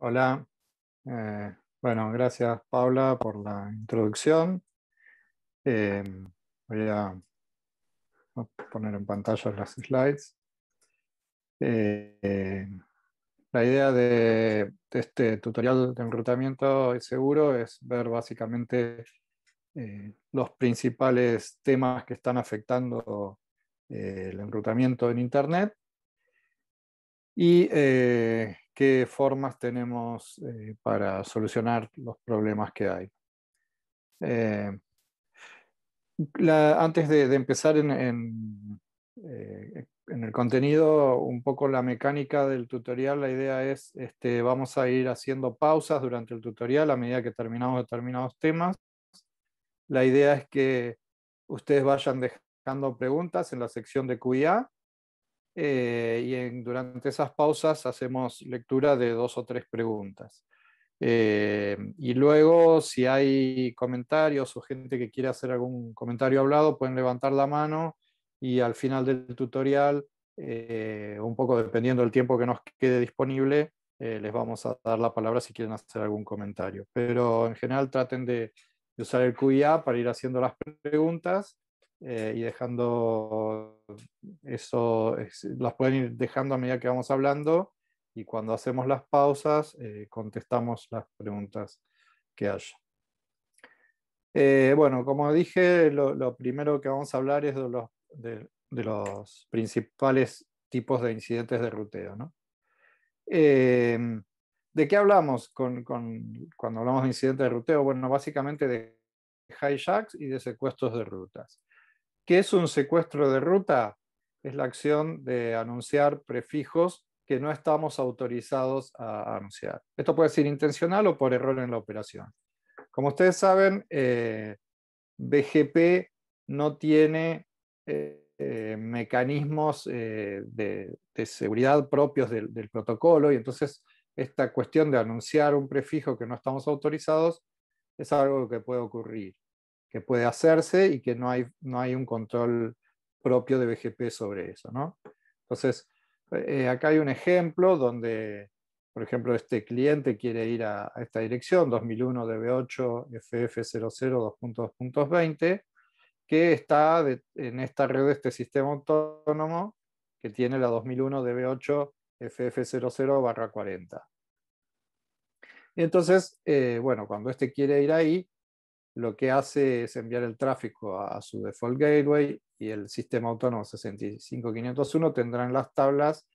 Hola. Eh, bueno, gracias Paula por la introducción. Eh, voy a poner en pantalla las slides. Eh, la idea de, este tutorial de enrutamiento seguro es ver básicamente los principales temas que están afectando el enrutamiento en Internet y qué formas tenemos eh, para solucionar los problemas que hay. Eh, antes de, empezar eh, en, el contenido, un poco la mecánica del tutorial, la idea es, este, vamos a ir haciendo pausas durante el tutorial a medida que terminamos determinados temas. La idea es que ustedes vayan dejando preguntas en la sección de QA eh, y durante esas pausas hacemos lectura de dos o tres preguntas. Eh, y luego, si hay comentarios o gente que quiere hacer algún comentario hablado, pueden levantar la mano y al final del tutorial, eh, un poco dependiendo del tiempo que nos quede disponible, les vamos a dar la palabra si quieren hacer algún comentario. Pero en general traten de, usar el Q&A para ir haciendo las preguntas eh, y dejando eso, las pueden ir dejando a medida que vamos hablando y cuando hacemos las pausas eh, contestamos las preguntas que haya. Eh, bueno, como dije, lo, primero que vamos a hablar es de los, principales tipos de incidentes de ruteo. ¿De qué hablamos cuando hablamos de incidentes de ruteo? Bueno, básicamente de hijacks y de secuestros de rutas. ¿Qué es un secuestro de ruta? Es la acción de anunciar prefijos que no estamos autorizados a anunciar. Esto puede ser intencional o por error en la operación. Como ustedes saben, eh, BGP no tiene eh, mecanismos eh, de, seguridad propios del protocolo y entonces esta cuestión de anunciar un prefijo que no estamos autorizados es algo que puede ocurrir que puede hacerse y que no hay, no hay un control propio de BGP sobre eso. Entonces, eh, acá hay un ejemplo donde, por ejemplo, este cliente quiere ir a, esta dirección 2001 DB8 FF00 que está en esta red de este sistema autónomo que tiene la 2001 DB8 FF00 40. entonces, eh, bueno, cuando este quiere ir ahí, lo que hace es enviar el tráfico a, su default gateway y el sistema autónomo 65501 tendrán las tablas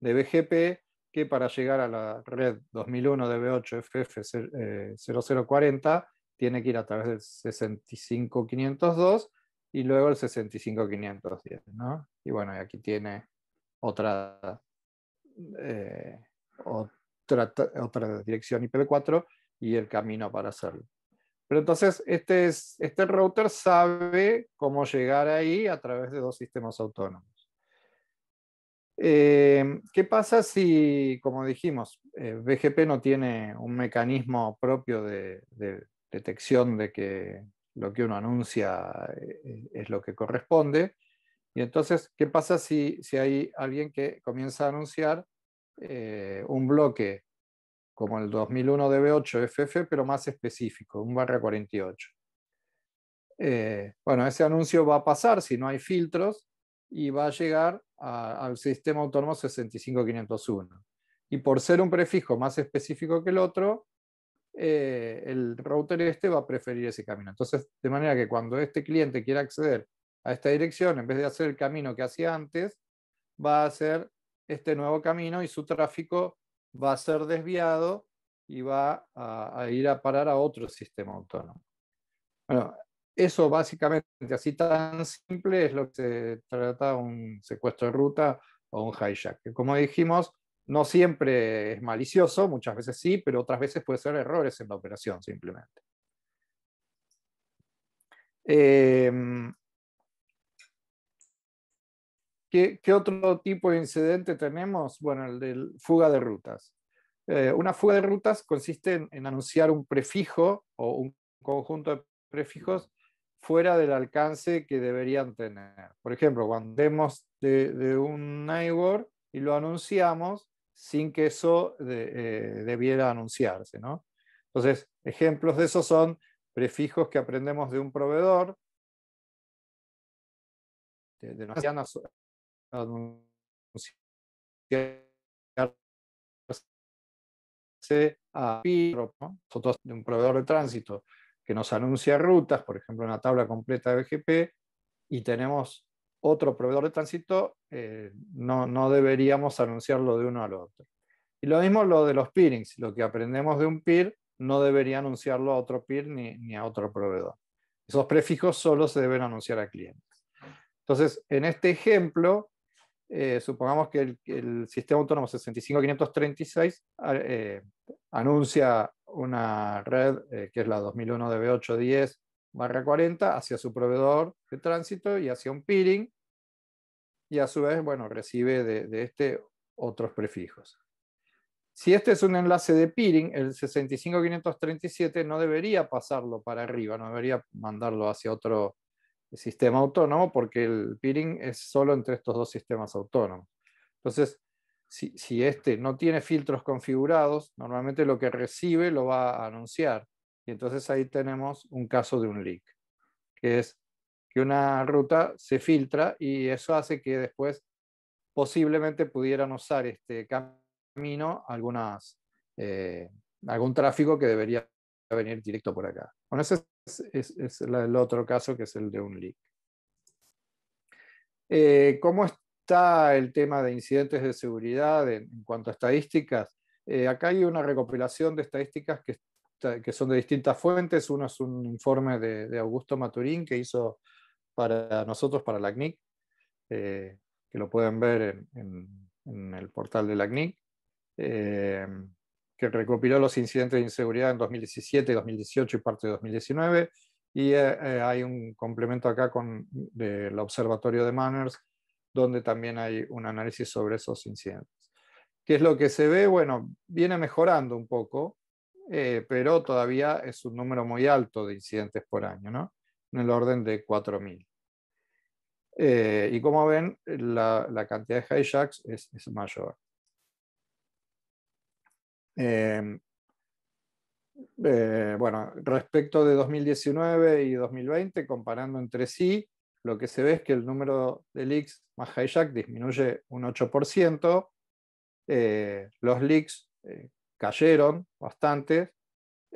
de BGP que para llegar a la red 2001 DB8 FF0040 tiene que ir a través del 65502 y luego el 65510, ¿no? Y bueno, aquí tiene otra, eh, otra, otra dirección IPv4 y el camino para hacerlo. Pero entonces este, este, router sabe cómo llegar ahí a través de dos sistemas autónomos. Eh, ¿Qué pasa si, como dijimos, eh, BGP no tiene un mecanismo propio de, detección de que lo que uno anuncia eh, es lo que corresponde? Y entonces, ¿qué pasa si, hay alguien que comienza a anunciar un bloque como el 2001 DB8 FF, pero más específico, un barra 48. Eh, bueno, ese anuncio va a pasar si no hay filtros y va a llegar al sistema autónomo 65501. Y por ser un prefijo más específico que el otro, eh, el router este va a preferir ese camino. Entonces, de manera que cuando este cliente quiera acceder a esta dirección, en vez de hacer el camino que hacía antes, va a hacer este nuevo camino y su tráfico va a ser desviado y va a, ir a parar a otro sistema autónomo. Bueno, eso básicamente, así tan simple, es lo que se trata un secuestro de ruta o un hijack. como dijimos, no siempre es malicioso, muchas veces sí, pero otras veces puede ser errores en la operación simplemente. Em, ¿Qué, otro tipo de incidente tenemos? Bueno, el de fuga de rutas. Eh, una fuga de rutas consiste en, anunciar un prefijo o un conjunto de prefijos fuera del alcance que deberían tener. Por ejemplo, cuando demos de, un neighbor y lo anunciamos sin que eso eh, debiera anunciarse. Entonces, ejemplos de eso son prefijos que aprendemos de un proveedor, de, a de un proveedor de tránsito que nos anuncia rutas, por ejemplo, una tabla completa de BGP, y tenemos otro proveedor de tránsito, eh, no, deberíamos anunciarlo de uno al otro. Y lo mismo lo de los peerings, lo que aprendemos de un peer no debería anunciarlo a otro peer ni, ni a otro proveedor. Esos prefijos solo se deben anunciar a clientes. Entonces, en este ejemplo, eh, supongamos que el, sistema autónomo 65536 ah, eh, anuncia una red eh, que es la 2001 DB810 barra 40 hacia su proveedor de tránsito y hacia un peering y a su vez, bueno, recibe de, de este otros prefijos. Si este es un enlace de peering, el 65537 no debería pasarlo para arriba, no debería mandarlo hacia otro sistema autónomo porque el peering es solo entre estos dos sistemas autónomos. Entonces, si, si este no tiene filtros configurados, normalmente lo que recibe lo va a anunciar. Y entonces ahí tenemos un caso de un leak, que es que una ruta se filtra y eso hace que después posiblemente pudieran usar este camino algunas, eh, algún tráfico que debería venir directo por acá. Bueno, ese es, el otro caso que es el de un leak. Eh, ¿Cómo está el tema de incidentes de seguridad en, cuanto a estadísticas? Eh, acá hay una recopilación de estadísticas que, son de distintas fuentes. Uno es un informe de, Augusto Maturín que hizo para nosotros, para la CNIC, eh, que lo pueden ver en, en, el portal de la CNIC que recopiló los incidentes de inseguridad en 2017, 2018 y parte de 2019. Y eh, eh, hay un complemento acá con el Observatorio de Manners, donde también hay un análisis sobre esos incidentes. ¿Qué es lo que se ve? Bueno, viene mejorando un poco, eh, pero todavía es un número muy alto de incidentes por año, ¿no? En el orden de 4.000. y como ven, la, cantidad de hijacks es mayor. Em, eh, bueno, respecto de 2019 y 2020, comparando entre sí, lo que se ve es que el número de leaks más hijack disminuye un 8%. Eh, los leaks eh, cayeron bastante,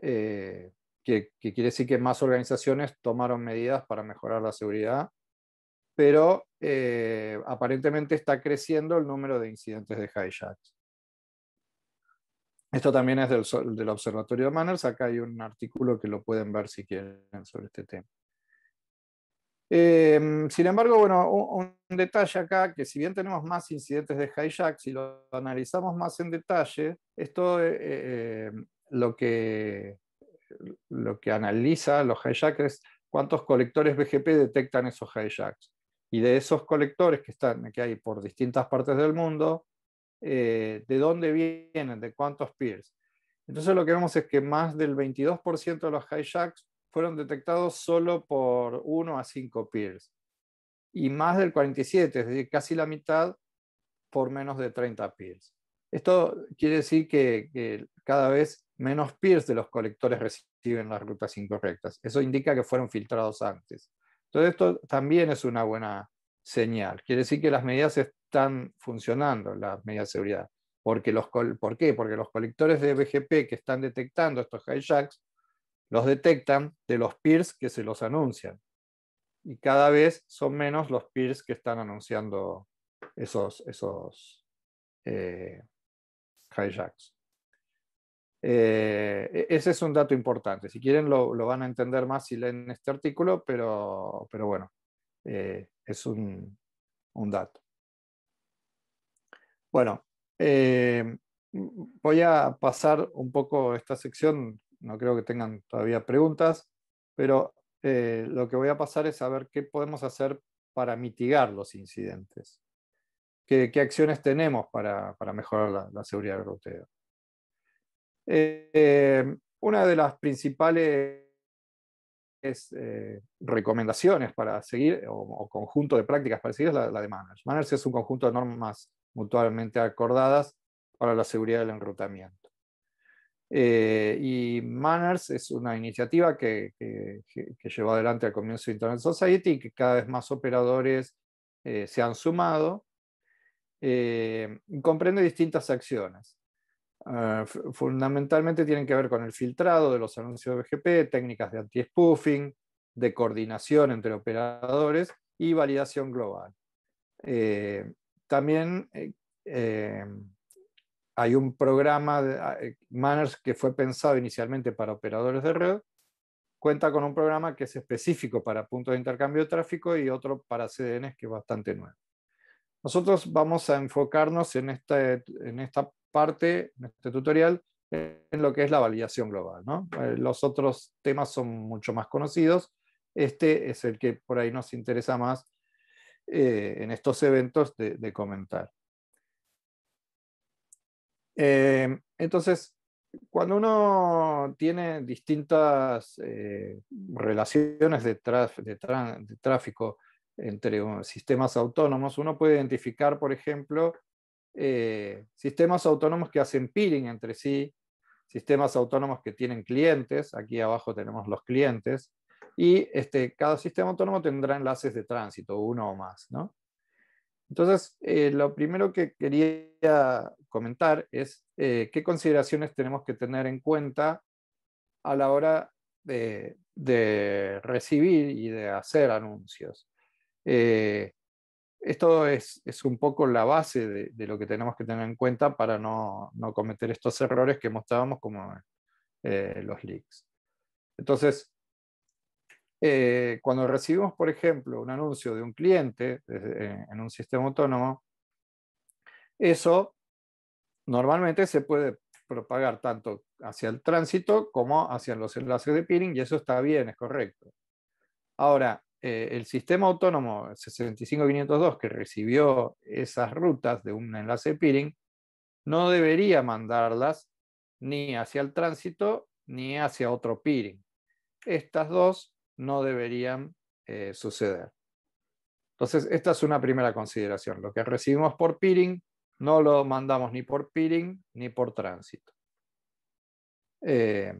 que, que, quiere decir que más organizaciones tomaron medidas para mejorar la seguridad, pero aparentemente está creciendo el número de incidentes de hijacks. Esto también es del, Observatorio de Manners. Acá hay un artículo que lo pueden ver si quieren sobre este tema. Em, sin embargo, bueno, un, detalle acá, que si bien tenemos más incidentes de hijack, si lo analizamos más en detalle, esto eh, eh, em, lo, que, analiza los es cuántos colectores BGP detectan esos hijacks. Y de esos colectores que, están, que hay por distintas partes del mundo, eh, de dónde vienen, de cuántos peers. Entonces lo que vemos es que más del 22% de los hijacks fueron detectados solo por 1 a 5 peers y más del 47, es decir, casi la mitad por menos de 30 peers. Esto quiere decir que, que cada vez menos peers de los colectores reciben las rutas incorrectas. Eso indica que fueron filtrados antes. Entonces esto también es una buena señal. Quiere decir que las medidas están funcionando las medidas de seguridad. Porque los ¿Por qué? Porque los colectores de BGP que están detectando estos hijacks los detectan de los peers que se los anuncian. Y cada vez son menos los peers que están anunciando esos, esos eh, hijacks. Eh, e-, ese es un dato importante. Si quieren lo, van a entender más si leen este artículo, pero, pero bueno, eh, es un dato. Bueno, eh, voy a pasar un poco esta sección, no creo que tengan todavía preguntas, pero eh, lo que voy a pasar es a ver qué podemos hacer para mitigar los incidentes. ¿Qué, acciones tenemos para, mejorar la, seguridad del roteo? Eh, una de las principales recomendaciones para seguir o, conjunto de prácticas para seguir es la, de Manage. Manage es un conjunto de normas mutuamente acordadas para la seguridad del enrutamiento. Eh, y Manners es una iniciativa que, que, llevó adelante al comienzo de Internet Society y que cada vez más operadores eh, se han sumado. Eh, comprende distintas acciones. Ah, fundamentalmente tienen que ver con el filtrado de los anuncios de BGP, técnicas de anti-spoofing, de coordinación entre operadores y validación global. También eh, eh, hay un programa, de, ah, eh, Manners, que fue pensado inicialmente para operadores de red, cuenta con un programa que es específico para puntos de intercambio de tráfico y otro para CDNs que es bastante nuevo. Nosotros vamos a enfocarnos en, en esta parte, en este tutorial, en lo que es la validación global. Los otros temas son mucho más conocidos. Este es el que por ahí nos interesa más eh, en estos eventos de, comentar. Eh, entonces, cuando uno tiene distintas eh, relaciones de, tráfico entre um, sistemas autónomos, uno puede identificar, por ejemplo, sistemas autónomos que hacen peering entre sí, sistemas autónomos que tienen clientes, aquí abajo tenemos los clientes, y este, cada sistema autónomo tendrá enlaces de tránsito, uno o más. Entonces, eh, lo primero que quería comentar es eh, qué consideraciones tenemos que tener en cuenta a la hora de, recibir y de hacer anuncios. Eh, esto es, un poco la base de, lo que tenemos que tener en cuenta para no, no cometer estos errores que mostrábamos como los leaks. Entonces, eh, cuando recibimos, por ejemplo, un anuncio de un cliente eh, en un sistema autónomo, eso normalmente se puede propagar tanto hacia el tránsito como hacia los enlaces de peering y eso está bien, es correcto. Ahora, eh, el sistema autónomo 65502 que recibió esas rutas de un enlace de peering no debería mandarlas ni hacia el tránsito ni hacia otro peering. Estas dos no deberían eh, suceder. Entonces, esta es una primera consideración. Lo que recibimos por peering no lo mandamos ni por peering ni por tránsito. Eh,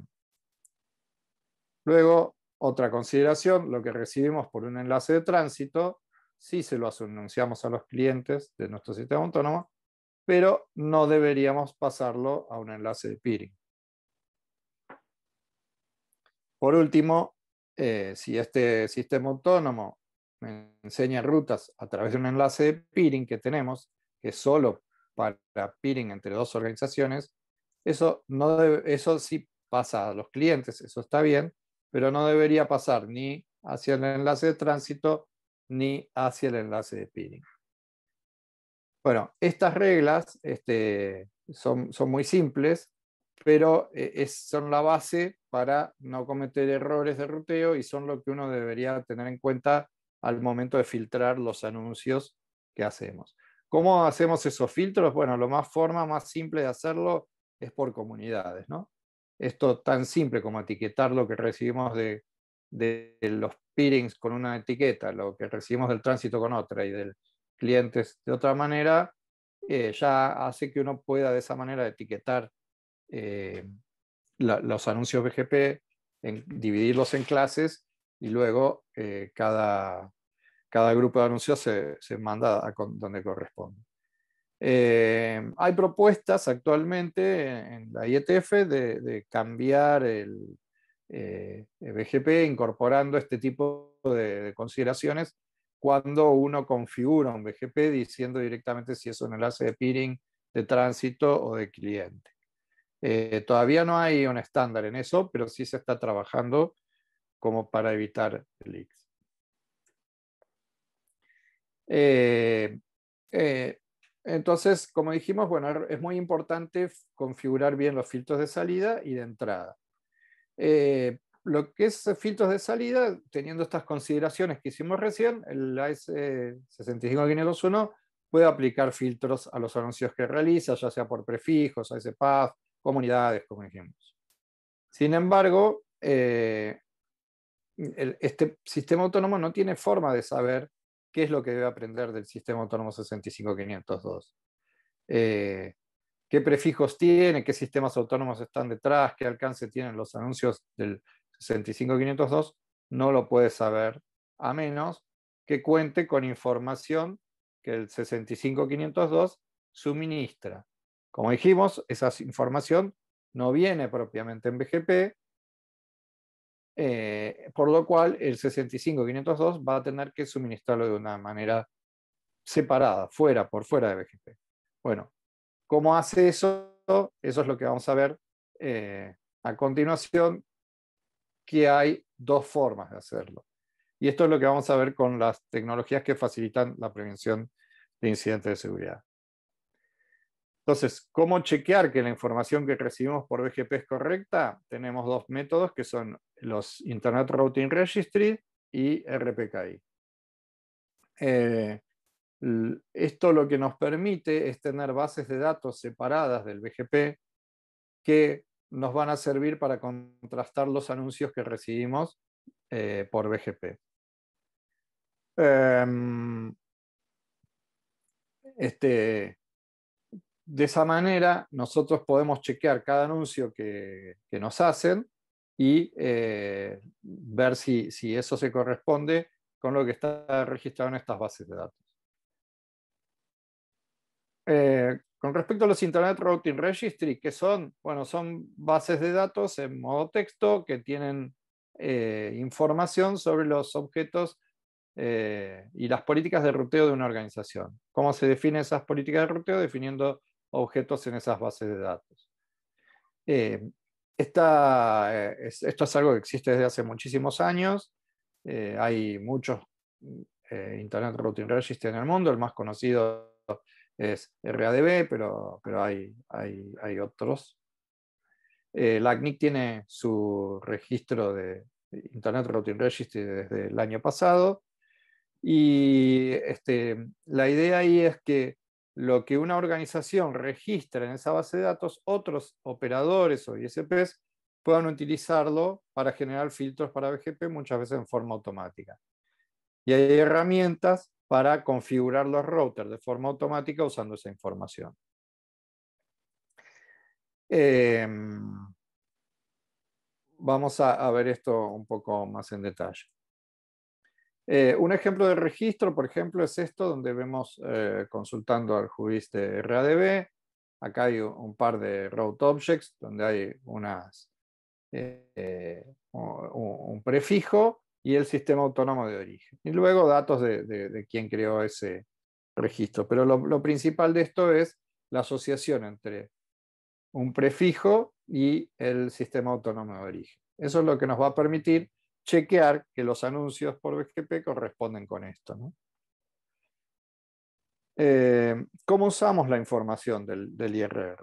luego, otra consideración, lo que recibimos por un enlace de tránsito, sí se lo anunciamos a los clientes de nuestro sistema autónomo, pero no deberíamos pasarlo a un enlace de peering. Por último, eh, si este sistema autónomo me enseña rutas a través de un enlace de peering que tenemos, que es solo para peering entre dos organizaciones, eso, no eso sí pasa a los clientes, eso está bien, pero no debería pasar ni hacia el enlace de tránsito ni hacia el enlace de peering. Bueno, estas reglas este, son muy simples, pero eh, son la base para no cometer errores de ruteo y son lo que uno debería tener en cuenta al momento de filtrar los anuncios que hacemos. ¿Cómo hacemos esos filtros? Bueno, la más forma más simple de hacerlo es por comunidades, ¿no? Esto tan simple como etiquetar lo que recibimos de, los peerings con una etiqueta, lo que recibimos del tránsito con otra y del clientes de otra manera, eh, ya hace que uno pueda de esa manera etiquetar eh, los anuncios BGP, en, dividirlos en clases y luego eh, cada, cada grupo de anuncios se, manda a donde corresponde. Eh, hay propuestas actualmente en la IETF de, cambiar el, BGP incorporando este tipo de, consideraciones cuando uno configura un BGP diciendo directamente si es un enlace de peering, de tránsito o de cliente. Eh, todavía no hay un estándar en eso, pero sí se está trabajando como para evitar leaks. Eh, eh, entonces, como dijimos, bueno, es muy importante configurar bien los filtros de salida y de entrada. lo que es filtros de salida, teniendo estas consideraciones que hicimos recién, el AS 65501 puede aplicar filtros a los anuncios que realiza, ya sea por prefijos, ASPath, comunidades, como dijimos. Sin embargo, eh, este sistema autónomo no tiene forma de saber qué es lo que debe aprender del sistema autónomo 65502. Eh, qué prefijos tiene, qué sistemas autónomos están detrás, qué alcance tienen los anuncios del 65502, no lo puede saber, a menos que cuente con información que el 65502 suministra como dijimos, esa información no viene propiamente en BGP, eh, por lo cual el 65502 va a tener que suministrarlo de una manera separada, fuera, por fuera de BGP. Bueno, ¿cómo hace eso? Eso es lo que vamos a ver eh, a continuación, que hay dos formas de hacerlo. Y esto es lo que vamos a ver con las tecnologías que facilitan la prevención de incidentes de seguridad. Entonces, ¿cómo chequear que la información que recibimos por BGP es correcta? Tenemos dos métodos que son los Internet Routing Registry y RPKI. Eh, esto lo que nos permite es tener bases de datos separadas del BGP que nos van a servir para contrastar los anuncios que recibimos eh, por BGP. Em, este, de esa manera, nosotros podemos chequear cada anuncio que, nos hacen y eh, ver si, eso se corresponde con lo que está registrado en estas bases de datos. Eh, con respecto a los Internet Routing Registry, que son? Bueno, son bases de datos en modo texto que tienen eh, información sobre los objetos y las políticas de ruteo de una organización. ¿Cómo se definen esas políticas de ruteo? Definiendo objetos en esas bases de datos. Eh, eh, esto es algo que existe desde hace muchísimos años. Eh, hay muchos Internet Routing Registry en el mundo. El más conocido es RADB, pero, pero hay, hay, otros. la ACNIC tiene su registro de Internet Routing Registry desde el año pasado. Y este, la idea ahí es que lo que una organización registra en esa base de datos, otros operadores o ISPs puedan utilizarlo para generar filtros para BGP muchas veces en forma automática. Y hay herramientas para configurar los routers de forma automática usando esa información. Em, vamos a ver esto un poco más en detalle. Eh, un ejemplo de registro, por ejemplo, es esto donde vemos eh, consultando al juiz de RADB. Acá hay un par de route objects donde hay eh, un, prefijo y el sistema autónomo de origen. Y luego datos de, de, quién creó ese registro. Pero lo principal de esto es la asociación entre un prefijo y el sistema autónomo de origen. Eso es lo que nos va a permitir chequear que los anuncios por BGP corresponden con esto. ¿no? Eh, ¿Cómo usamos la información del, IRR?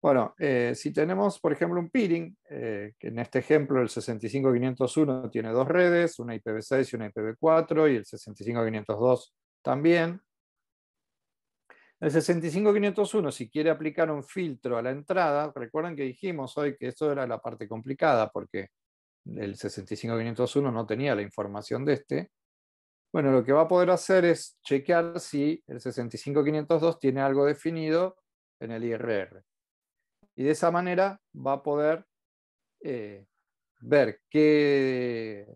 Bueno, eh, si tenemos, por ejemplo, un peering, eh, que en este ejemplo el 65501 tiene dos redes, una IPv6 y una IPv4, y el 65502 también. El 65501, si quiere aplicar un filtro a la entrada, recuerden que dijimos hoy que esto era la parte complicada, porque el 65501 no tenía la información de este. Bueno, lo que va a poder hacer es chequear si el 65502 tiene algo definido en el IRR. Y de esa manera va a poder eh, ver qué,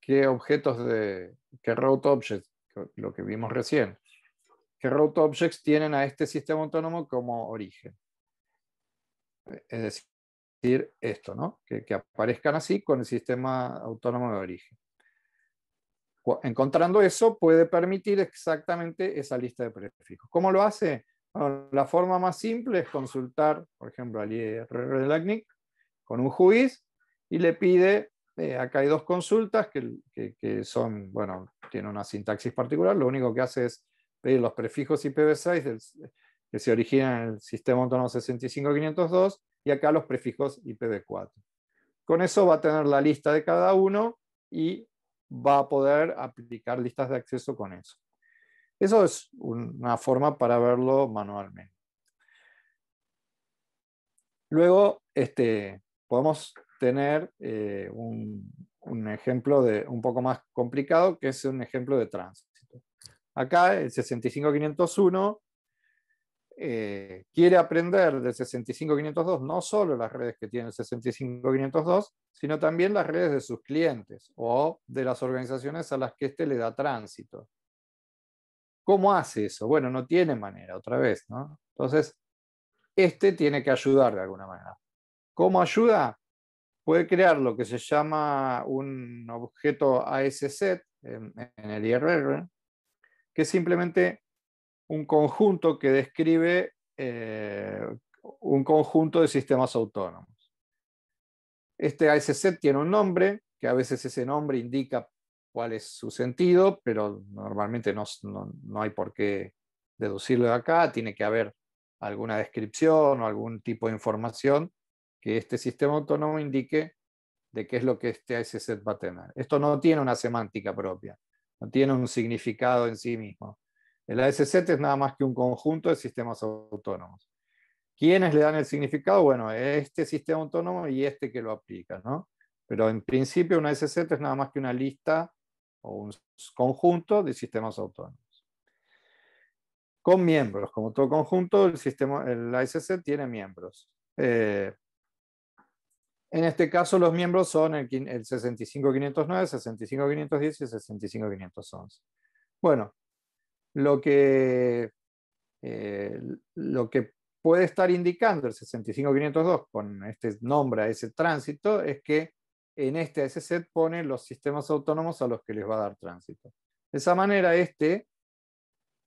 qué, objetos de, qué route objects, lo que vimos recién, qué route objects tienen a este sistema autónomo como origen. Es decir, esto, ¿no? que, aparezcan así con el sistema autónomo de origen. Encontrando eso puede permitir exactamente esa lista de prefijos. ¿Cómo lo hace? la forma más simple es consultar, por ejemplo, al IRR de con un juiz y le pide, eh, acá hay dos consultas que, son, bueno, tiene una sintaxis particular, lo único que hace es pedir los prefijos IPv6 que se originan en el sistema autónomo 65502 y acá los prefijos IPv4. Con eso va a tener la lista de cada uno y va a poder aplicar listas de acceso con eso. Eso es una forma para verlo manualmente. Luego, este, podemos tener eh, un, ejemplo de, un poco más complicado, que es un ejemplo de tránsito. Acá el 65501 eh, quiere aprender del 65502 no solo las redes que tiene el 65502, sino también las redes de sus clientes o de las organizaciones a las que éste le da tránsito. ¿Cómo hace eso? Bueno, no tiene manera, otra vez, ¿no? Entonces, este tiene que ayudar de alguna manera. ¿Cómo ayuda? Puede crear lo que se llama un objeto ASZ en, en el IRR, que simplemente un conjunto que describe eh, un conjunto de sistemas autónomos. Este ASC e tiene un nombre, que a veces ese nombre indica cuál es su sentido, pero normalmente no, hay por qué deducirlo de acá, tiene que haber alguna descripción o algún tipo de información que este sistema autónomo indique de qué es lo que este ASC e va a tener. Esto no tiene una semántica propia, no tiene un significado en sí mismo. El ASZ es nada más que un conjunto de sistemas autónomos. ¿Quiénes le dan el significado? Bueno, este sistema autónomo y este que lo aplica, ¿no? Pero en principio un ASZ es nada más que una lista o un conjunto de sistemas autónomos. Con miembros, como todo conjunto, el, sistema, el ASC tiene miembros. Eh, en este caso, los miembros son el, el 65509, 65510 y 65511. Bueno, lo que, eh, lo que puede estar indicando el 65502 con este nombre a ese tránsito es que en este set pone los sistemas autónomos a los que les va a dar tránsito. De esa manera, este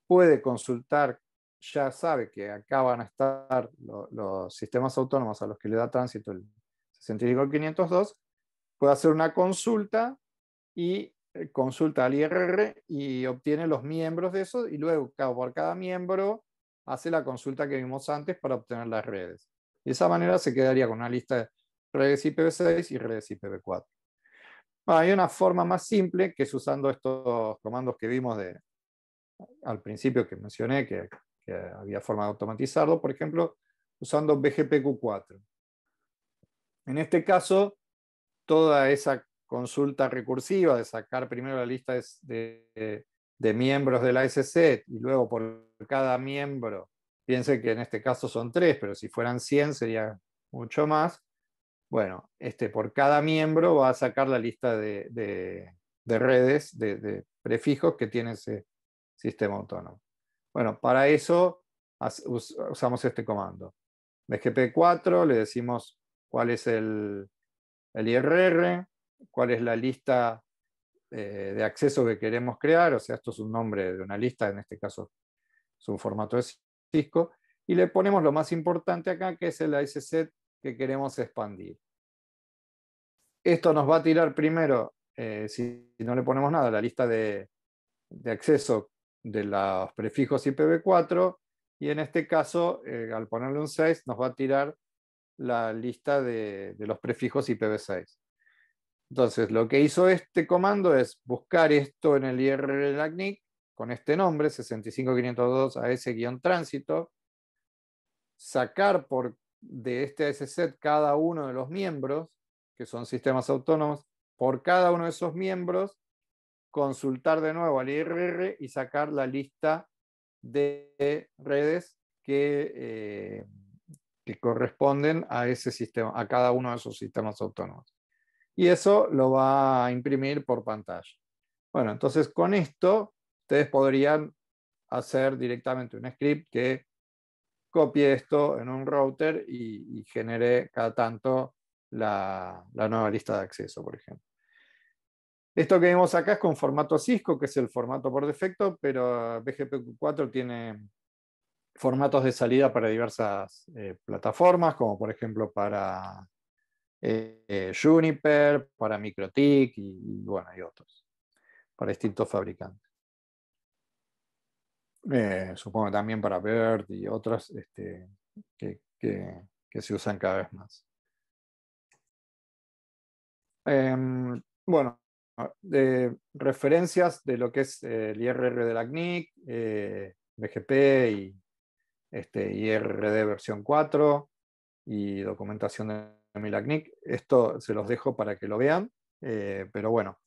puede consultar, ya sabe que acá van a estar los sistemas autónomos a los que le da tránsito el 65502, puede hacer una consulta y eh, consulta al IRR y obtiene los miembros de eso y luego por cada miembro hace la consulta que vimos antes para obtener las redes. De esa manera se quedaría con una lista de redes IPv6 y redes IPv4. hay una forma más simple que es usando estos comandos que vimos de, al principio que mencioné, que, que había forma de automatizarlo, por ejemplo, usando BGPQ4. En este caso, toda esa consulta recursiva, de sacar primero la lista de, miembros de la ASC y luego por cada miembro, piense que en este caso son tres, pero si fueran 100 sería mucho más. Bueno, este, por cada miembro va a sacar la lista de, redes, de, prefijos que tiene ese sistema autónomo. Bueno, para eso usamos este comando. BGP4, le decimos cuál es el IRR, cuál es la lista eh, de acceso que queremos crear, o sea, esto es un nombre de una lista, en este caso es un formato de Cisco, y le ponemos lo más importante acá, que es el ISS que queremos expandir. Esto nos va a tirar primero, eh, si no le ponemos nada, la lista de, acceso de los prefijos IPv4, y en este caso, eh, al ponerle un 6, nos va a tirar la lista de los prefijos IPv6. Entonces, lo que hizo este comando es buscar esto en el IRL ACNIC con este nombre, 65502 AS-tránsito, sacar por, de este AS-set cada uno de los miembros, que son sistemas autónomos, por cada uno de esos miembros, consultar de nuevo al IRR y sacar la lista de redes que, eh, que corresponden a ese sistema, a cada uno de esos sistemas autónomos y eso lo va a imprimir por pantalla. Bueno, entonces con esto ustedes podrían hacer directamente un script que copie esto en un router y, genere cada tanto la, nueva lista de acceso, por ejemplo. Esto que vemos acá es con formato Cisco, que es el formato por defecto, pero BGP4 tiene formatos de salida para diversas eh, plataformas, como por ejemplo para eh, Juniper, para MicroTic y, bueno, y otros, para distintos fabricantes. Eh, supongo también para BERT y otras este, que, se usan cada vez más. Em, bueno, de referencias de lo que es el IRR de la CNIC, eh, BGP y este, IRD versión 4 y documentación de Milagnic. Esto se los dejo para que lo vean, eh, pero bueno,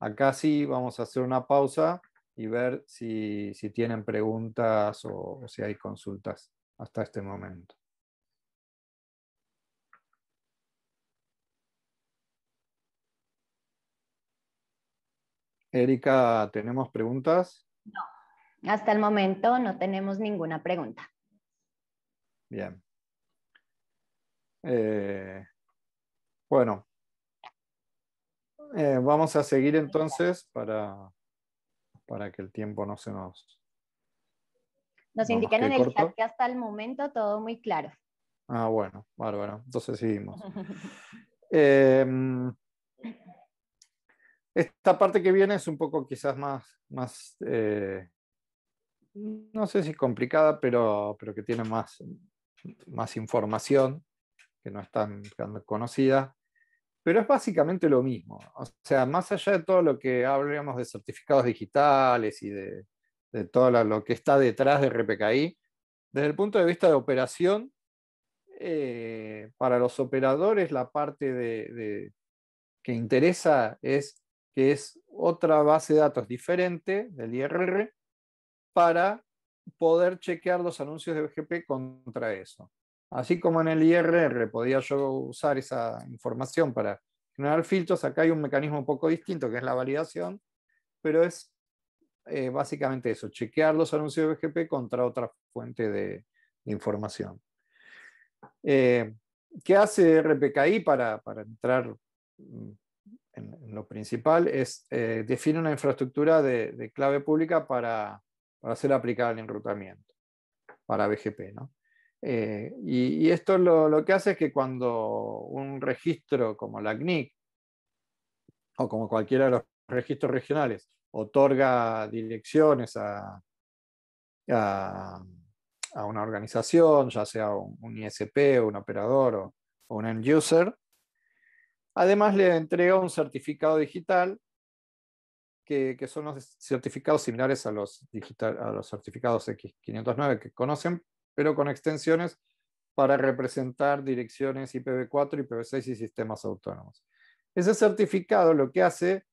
acá sí vamos a hacer una pausa y ver si, tienen preguntas o, o si hay consultas hasta este momento. Erika, ¿tenemos preguntas? No, hasta el momento no tenemos ninguna pregunta. Bien. Eh, bueno, eh, vamos a seguir entonces para, para que el tiempo no se nos... Nos indican en el chat que hasta el momento todo muy claro. Ah, bueno, bárbaro. Entonces seguimos. Eh, esta parte que viene es un poco quizás más, más no sé si complicada, pero, pero que tiene más, más información que no están conocidas. pero es básicamente lo mismo. O sea, más allá de todo lo que hablamos de certificados digitales y de, todo lo que está detrás de RPKI, desde el punto de vista de operación, eh, para los operadores la parte que interesa es que es otra base de datos diferente del IRR para poder chequear los anuncios de BGP contra eso. Así como en el IRR podía yo usar esa información para generar filtros, acá hay un mecanismo un poco distinto que es la validación, pero es eh, básicamente eso, chequear los anuncios de BGP contra otra fuente de, información. Eh, ¿Qué hace RPKI para, entrar mm, en, lo principal? Es definir eh, define una infraestructura de, clave pública para, para, hacer aplicar el enrutamiento para BGP. ¿no? Eh, y, esto lo, que hace es que cuando un registro como la CNIC o como cualquiera de los registros regionales otorga direcciones a, una organización, ya sea un, ISP, un operador o, un end user, además le entrega un certificado digital que, son los certificados similares a los certificados X509 que conocen, pero con extensiones para representar direcciones IPv4, IPv6 y sistemas autónomos. Ese certificado lo que hace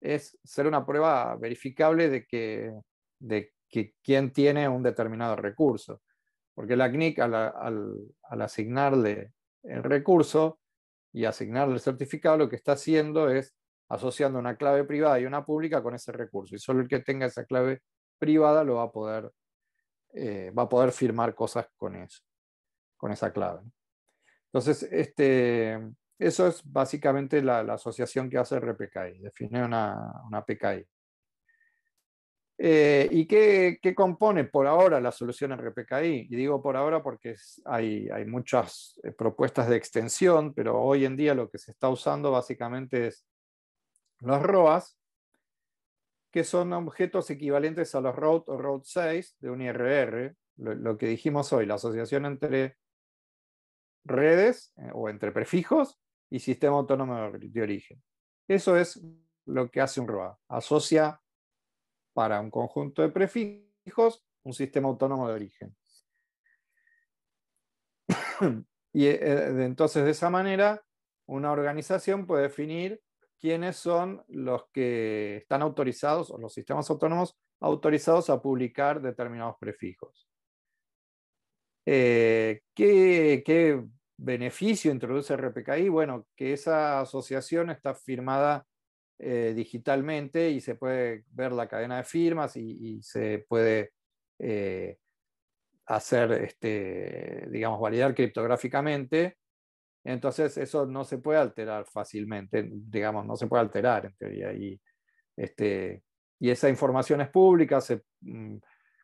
es ser una prueba verificable de que, de que quién tiene un determinado recurso. Porque la CNIC al, al asignarle el recurso y asignarle el certificado, lo que está haciendo es asociando una clave privada y una pública con ese recurso. Y solo el que tenga esa clave privada lo va a poder eh, va a poder firmar cosas con eso, con esa clave. Entonces, este, eso es básicamente la, asociación que hace RPKI, define una, una PKI. Eh, ¿Y qué, compone por ahora la solución RPKI? Y digo por ahora porque hay, hay, muchas eh, propuestas de extensión, pero hoy en día lo que se está usando básicamente es los ROAS, que son objetos equivalentes a los ROAD o ROAD 6 de un IRR, lo, lo que dijimos hoy, la asociación entre redes eh, o entre prefijos y sistema autónomo de origen. Eso es lo que hace un ROA. Asocia para un conjunto de prefijos un sistema autónomo de origen. y eh, eh, entonces de esa manera una organización puede definir quiénes son los que están autorizados o los sistemas autónomos autorizados a publicar determinados prefijos. Eh, ¿qué, beneficio introduce RPKI? Bueno, que esa asociación está firmada eh, digitalmente y se puede ver la cadena de firmas y, se puede eh, hacer, este, digamos, validar criptográficamente entonces eso no se puede alterar fácilmente, digamos, no se puede alterar en teoría. Y, este, y esa información es pública, mm,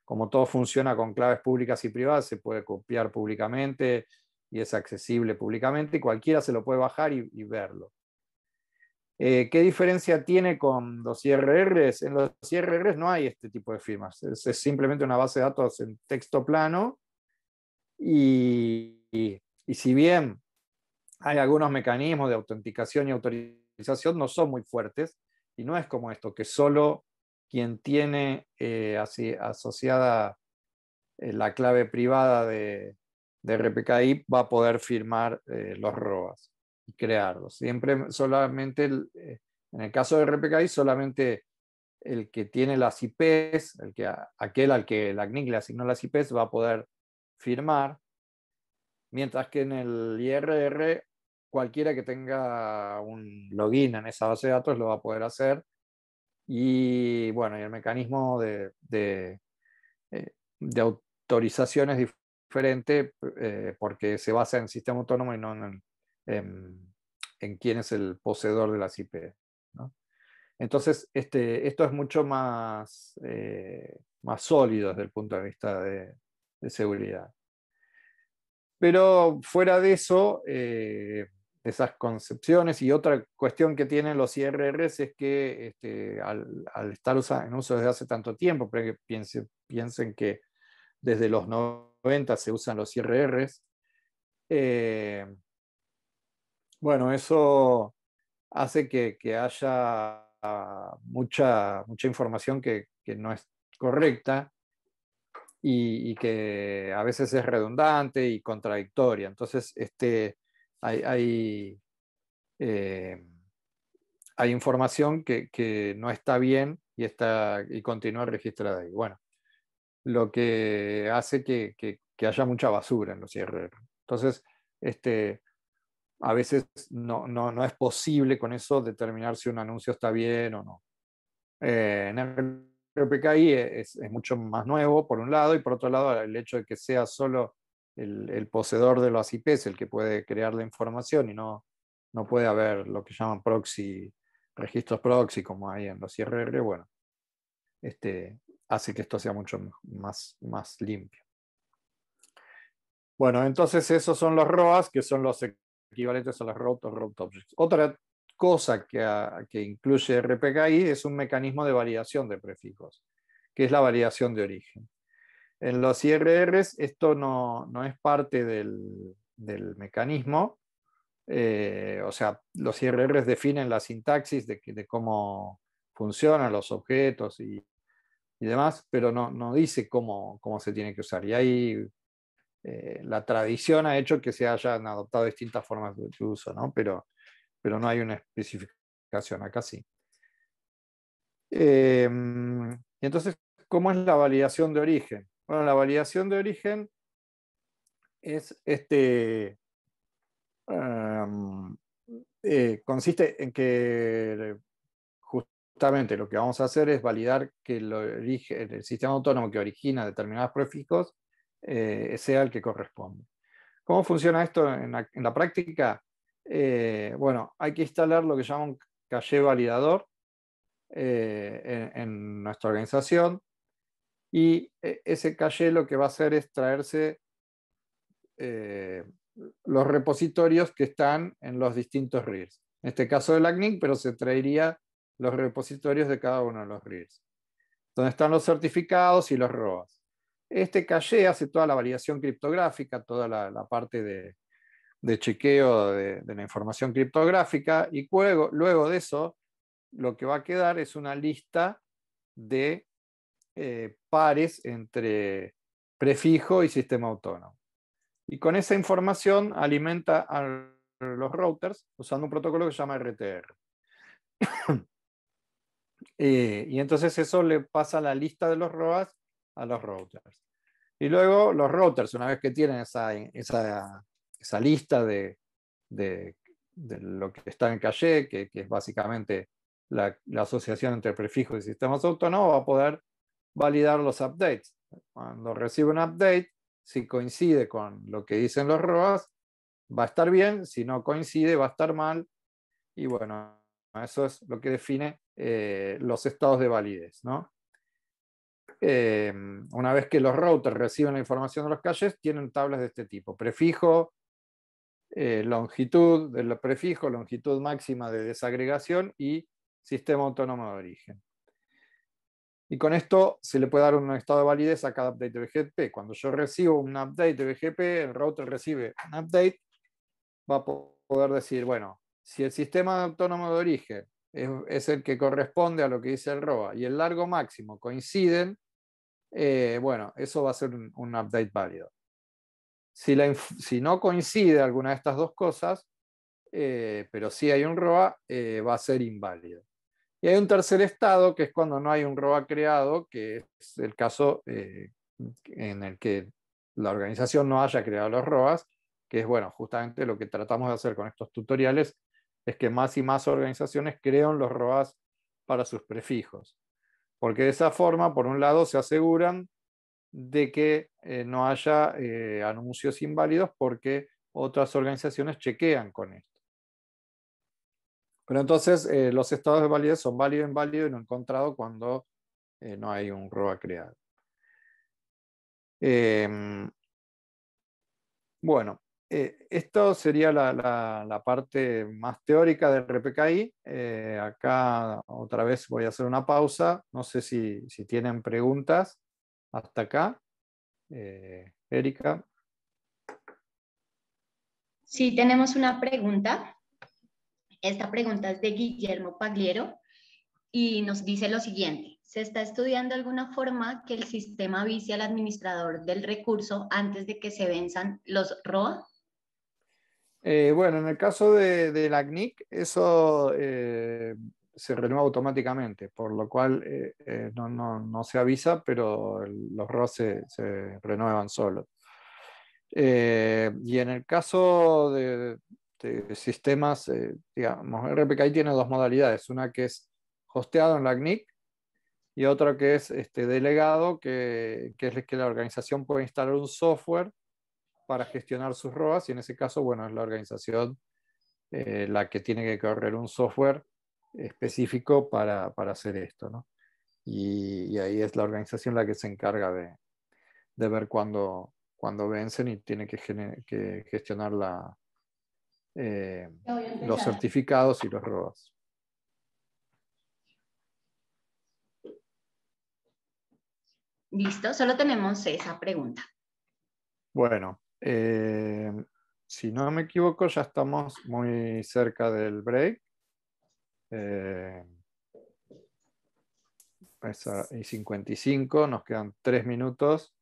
como todo funciona con claves públicas y privadas, se puede copiar públicamente y es accesible públicamente y cualquiera se lo puede bajar y, verlo. Eh, ¿Qué diferencia tiene con los IRRs? En los IRRs no hay este tipo de firmas, es, simplemente una base de datos en texto plano y si bien hay algunos mecanismos de autenticación y autorización, no son muy fuertes, y no es como esto, que solo quien tiene eh, así, asociada eh, la clave privada de, de, RPKI va a poder firmar eh, los ROAS y crearlos. Siempre solamente, en el caso de RPKI, solamente el que tiene las IPs, el que, aquel al que la CNIC le asignó las IPs, va a poder firmar, mientras que en el IRR cualquiera que tenga un login en esa base de datos lo va a poder hacer. Y bueno, el mecanismo de, de, eh, autorización es diferente eh, porque se basa en sistema autónomo y no en, quién es el poseedor de las IP. Entonces, este, esto es mucho más, eh, más sólido desde el punto de vista de, seguridad. Pero fuera de eso, esas concepciones. Y otra cuestión que tienen los IRRs es que este, al, estar en uso desde hace tanto tiempo, que piensen, piensen, que desde los 90 se usan los IRRs, eh, bueno, eso hace que, haya mucha, mucha información que, no es correcta y, y, que a veces es redundante y contradictoria. Entonces, este, eh, hay, información que, no está bien y, está, y continúa registrada ahí. Bueno, lo que hace que, haya mucha basura en los cierres. Entonces, este, a veces no, es posible con eso determinar si un anuncio está bien o no. Eh, en el PKI es, mucho más nuevo, por un lado, y por otro lado, el hecho de que sea solo el, poseedor de los IPs el que puede crear la información y no, no puede haber lo que llaman proxy, registros proxy como hay en los IRR, bueno, este, hace que esto sea mucho más, más limpio. Bueno, entonces esos son los ROAS, que son los equivalentes a los Route Route Objects. Otra cosa que, que incluye RPKI es un mecanismo de variación de prefijos, que es la variación de origen. En los IRRs esto no, es parte del, mecanismo, eh, o sea, los IRRs definen la sintaxis de, cómo funcionan los objetos y, demás, pero no, no dice cómo, cómo, se tiene que usar. Y ahí eh, la tradición ha hecho que se hayan adoptado distintas formas de uso, Pero, pero no hay una especificación, acá sí. Em, entonces, ¿cómo es la validación de origen? Bueno, la validación de origen es este. Eh, consiste en que justamente lo que vamos a hacer es validar que el, sistema autónomo que origina determinados prefijos eh, sea el que corresponde. ¿Cómo funciona esto en la, práctica? Eh, bueno, hay que instalar lo que llaman caché validador en nuestra organización y eh, ese caché lo que va a hacer es traerse eh, los repositorios que están en los distintos RIRs. En este caso del LACNIC, pero se traería los repositorios de cada uno de los RIRs. Donde están los certificados y los ROAS. Este caché hace toda la validación criptográfica, toda la, parte de, chequeo de, la información criptográfica y luego, luego, de eso lo que va a quedar es una lista de eh, pares entre prefijo y sistema autónomo. Y con esa información alimenta a los routers usando un protocolo que se llama RTR. Eh, y entonces eso le pasa la lista de los ROAS a los routers. Y luego los routers, una vez que tienen esa, lista de, lo que está en calle, que, es básicamente la, asociación entre prefijo y sistema autónomo va a poder validar los updates. Cuando recibe un update, si coincide con lo que dicen los ROAS, va a estar bien, si no coincide, va a estar mal. Y bueno, eso es lo que define eh, los estados de validez. Eh, una vez que los routers reciben la información de los calles, tienen tablas de este tipo. Prefijo, eh, longitud del prefijo, longitud máxima de desagregación y sistema autónomo de origen. Y con esto se le puede dar un estado de validez a cada update de BGP. Cuando yo recibo un update de BGP, el router recibe un update, va a poder decir, bueno, si el sistema autónomo de origen es, el que corresponde a lo que dice el ROA y el largo máximo coinciden, eh, bueno, eso va a ser un, update válido. Si, no coincide alguna de estas dos cosas, eh, pero si hay un ROA, eh, va a ser inválido. Y hay un tercer estado, que es cuando no hay un ROA creado, que es el caso eh, en el que la organización no haya creado los ROAs, que es, bueno, justamente lo que tratamos de hacer con estos tutoriales, es que más y más organizaciones crean los ROAs para sus prefijos. Porque de esa forma, por un lado, se aseguran de que eh, no haya eh, anuncios inválidos porque otras organizaciones chequean con esto. Pero entonces eh, los estados de validez son válido, e inválido y no encontrado cuando eh, no hay un ROA creado. Em, bueno, eh, esto sería la, parte más teórica del RPKI. acá otra vez voy a hacer una pausa. No sé si, si tienen preguntas hasta acá. Erika. Sí, tenemos una pregunta. Esta pregunta es de Guillermo Pagliero y nos dice lo siguiente. ¿Se está estudiando alguna forma que el sistema avise al administrador del recurso antes de que se venzan los ROA? Eh, bueno, en el caso de, de la CNIC, eso eh, se renueva automáticamente, por lo cual eh, no, se avisa, pero los ROA se, renuevan solo. y en el caso de, este, sistemas, eh, digamos digamos, RPKI tiene dos modalidades, una que es hosteado en la CNIC y otra que es este, delegado, que, que, es que la organización puede instalar un software para gestionar sus ROAS y en ese caso, bueno, es la organización eh, la que tiene que correr un software específico para, para hacer esto, ¿no? Y, ahí es la organización la que se encarga de, de ver cuándo cuando vencen y tiene que gestionar la, eh, los certificados y los ROAS. Listo, solo tenemos esa pregunta. Bueno, eh, si no me equivoco, ya estamos muy cerca del break. Eh, y 55, nos quedan tres minutos.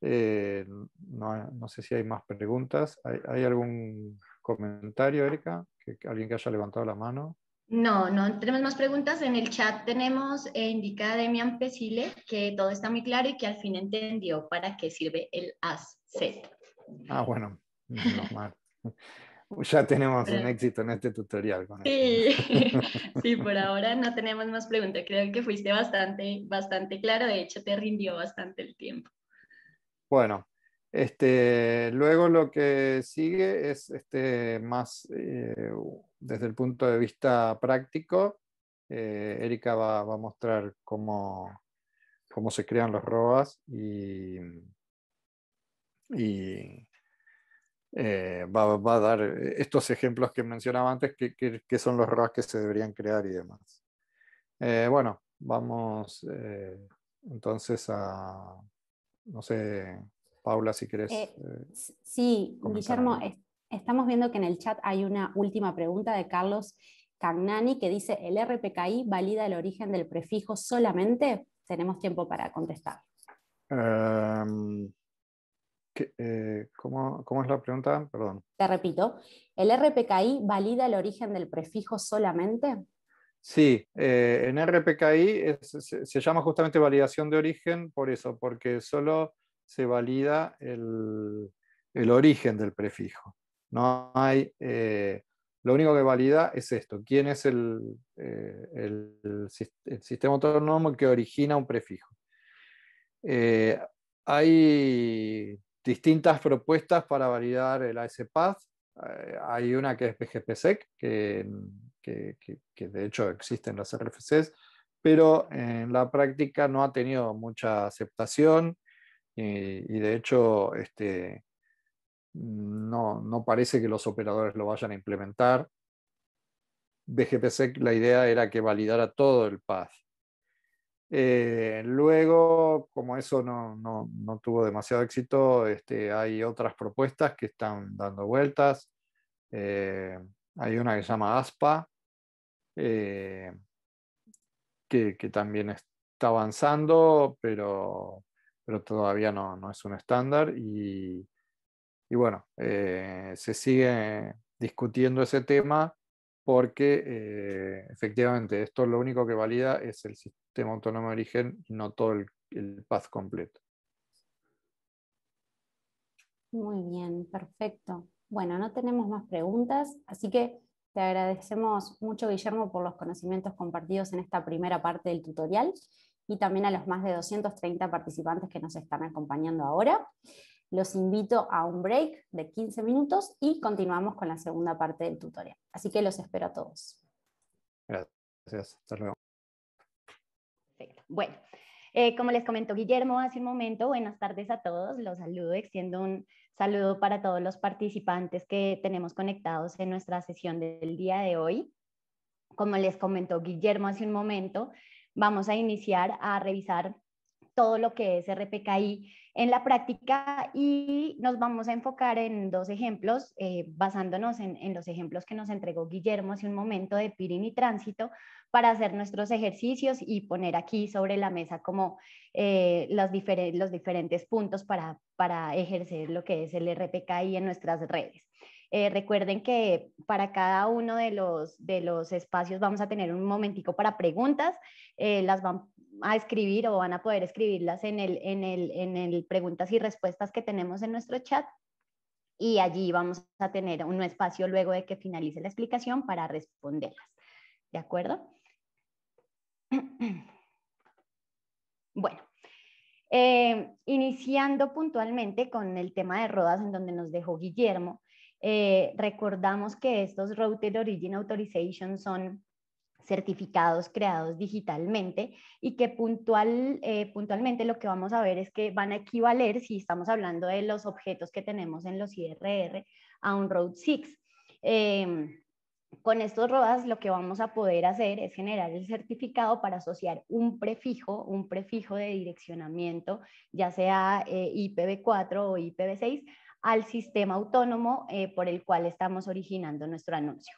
no, sé si hay más preguntas. hay algún comentario, Erika? ¿Que, ¿Alguien que haya levantado la mano? No, no tenemos más preguntas. En el chat tenemos eh, indicada Demian Pesile que todo está muy claro y que al fin entendió para qué sirve el AC. Ah, bueno, menos mal. ya tenemos un éxito en este tutorial. sí. sí, por ahora no tenemos más preguntas. Creo que fuiste bastante, bastante claro. De hecho, te rindió bastante el tiempo. Bueno, este, luego lo que sigue es este, más eh, desde el punto de vista práctico. Eh, Erika va, a mostrar cómo, cómo se crean los ROAS y, eh, va, a dar estos ejemplos que mencionaba antes, que, son los ROAS que se deberían crear y demás. bueno, vamos entonces a, no sé, Paula, si querés. Eh, eh, sí, Guillermo, estamos viendo que en el chat hay una última pregunta de Carlos Cagnani que dice, ¿el RPKI valida el origen del prefijo solamente? Tenemos tiempo para contestar. Em, eh, cómo, es la pregunta? Perdón. Te repito, ¿el RPKI valida el origen del prefijo solamente? Sí, en RPKI se, llama justamente validación de origen por eso, porque solo se valida el, origen del prefijo. No hay, eh, lo único que valida es esto, quién es el, eh, el, sistema autónomo que origina un prefijo. Eh, hay distintas propuestas para validar el ASPath. hay una que es PGPSEC, que, de hecho existe en las RFCs, pero en la práctica no ha tenido mucha aceptación. Eh, y, de hecho, este, no, parece que los operadores lo vayan a implementar. De la idea era que validara todo el path. Eh, luego, como eso no, tuvo demasiado éxito, este, hay otras propuestas que están dando vueltas. Eh, hay una que se llama ASPA, que, también está avanzando, pero pero todavía no, es un estándar y, bueno, eh, se sigue discutiendo ese tema porque eh, efectivamente esto lo único que valida es el sistema autónomo de origen y no todo el, el path completo. Muy bien, perfecto. Bueno, no tenemos más preguntas, así que te agradecemos mucho, Guillermo, por los conocimientos compartidos en esta primera parte del tutorial y también a los más de 230 participantes que nos están acompañando ahora. Los invito a un break de 15 minutos y continuamos con la segunda parte del tutorial. Así que los espero a todos. Gracias, hasta luego. Bueno, eh, como les comentó Guillermo hace un momento, buenas tardes a todos. Los saludo, extiendo un saludo para todos los participantes que tenemos conectados en nuestra sesión del día de hoy. Como les comentó Guillermo hace un momento, vamos a iniciar a revisar todo lo que es RPKI en la práctica y nos vamos a enfocar en dos ejemplos, eh, basándonos en, los ejemplos que nos entregó Guillermo hace un momento de Pirin y Tránsito, para hacer nuestros ejercicios y poner aquí sobre la mesa como eh, los, diferentes puntos para, para ejercer lo que es el RPKI en nuestras redes. Eh, recuerden que para cada uno de los, de los espacios vamos a tener un momentico para preguntas. Eh, las van a escribir o van a poder escribirlas en el, en, el, preguntas y respuestas que tenemos en nuestro chat. Y allí vamos a tener un espacio luego de que finalice la explicación para responderlas. ¿De acuerdo? Bueno, eh, iniciando puntualmente con el tema de rodas en donde nos dejó Guillermo, eh, recordamos que estos Routed Origin Authorization son certificados creados digitalmente y que eh, puntualmente lo que vamos a ver es que van a equivaler, si estamos hablando de los objetos que tenemos en los IRR, a un Road 6. Eh, con estos ROAS lo que vamos a poder hacer es generar el certificado para asociar un prefijo, un prefijo de direccionamiento, ya sea IPv4 o IPv6, al sistema autónomo eh, por el cual estamos originando nuestro anuncio.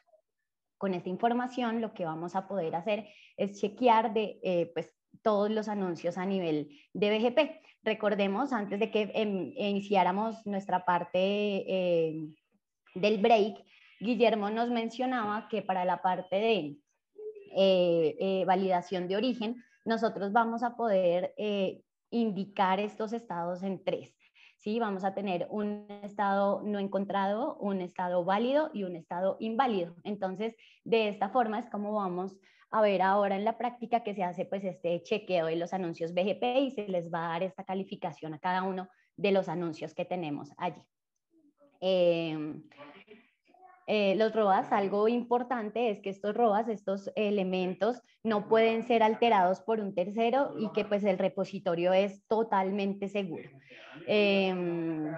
Con esta información lo que vamos a poder hacer es chequear de, eh, pues, todos los anuncios a nivel de BGP. Recordemos, antes de que em, iniciáramos nuestra parte em, del break, Guillermo nos mencionaba que para la parte de eh, validación de origen, nosotros vamos a poder indicar estos estados en tres. ¿sí? Vamos a tener un estado no encontrado, un estado válido y un estado inválido. Entonces, de esta forma es como vamos a ver ahora en la práctica que se hace pues este chequeo de los anuncios BGP y se les va a dar esta calificación a cada uno de los anuncios que tenemos allí. Eh, eh, los ROAS, algo importante es que estos ROAS, estos elementos, no pueden ser alterados por un tercero y que pues el repositorio es totalmente seguro. Em,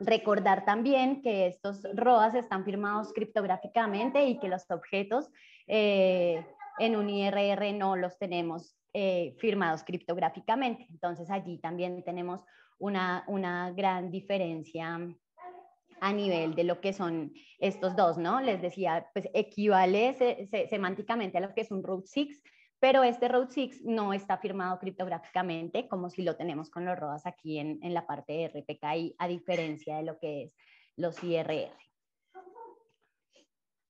recordar también que estos ROAS están firmados criptográficamente y que los objetos eh, en un IRR no los tenemos eh, firmados criptográficamente. Entonces allí también tenemos una, una gran diferencia a nivel de lo que son estos dos, ¿no? Les decía, pues equivale semánticamente a lo que es un Route 6, pero este Route 6 no está firmado criptográficamente como si lo tenemos con los ROAS aquí en, en la parte de RPKI, a diferencia de lo que es los IRR.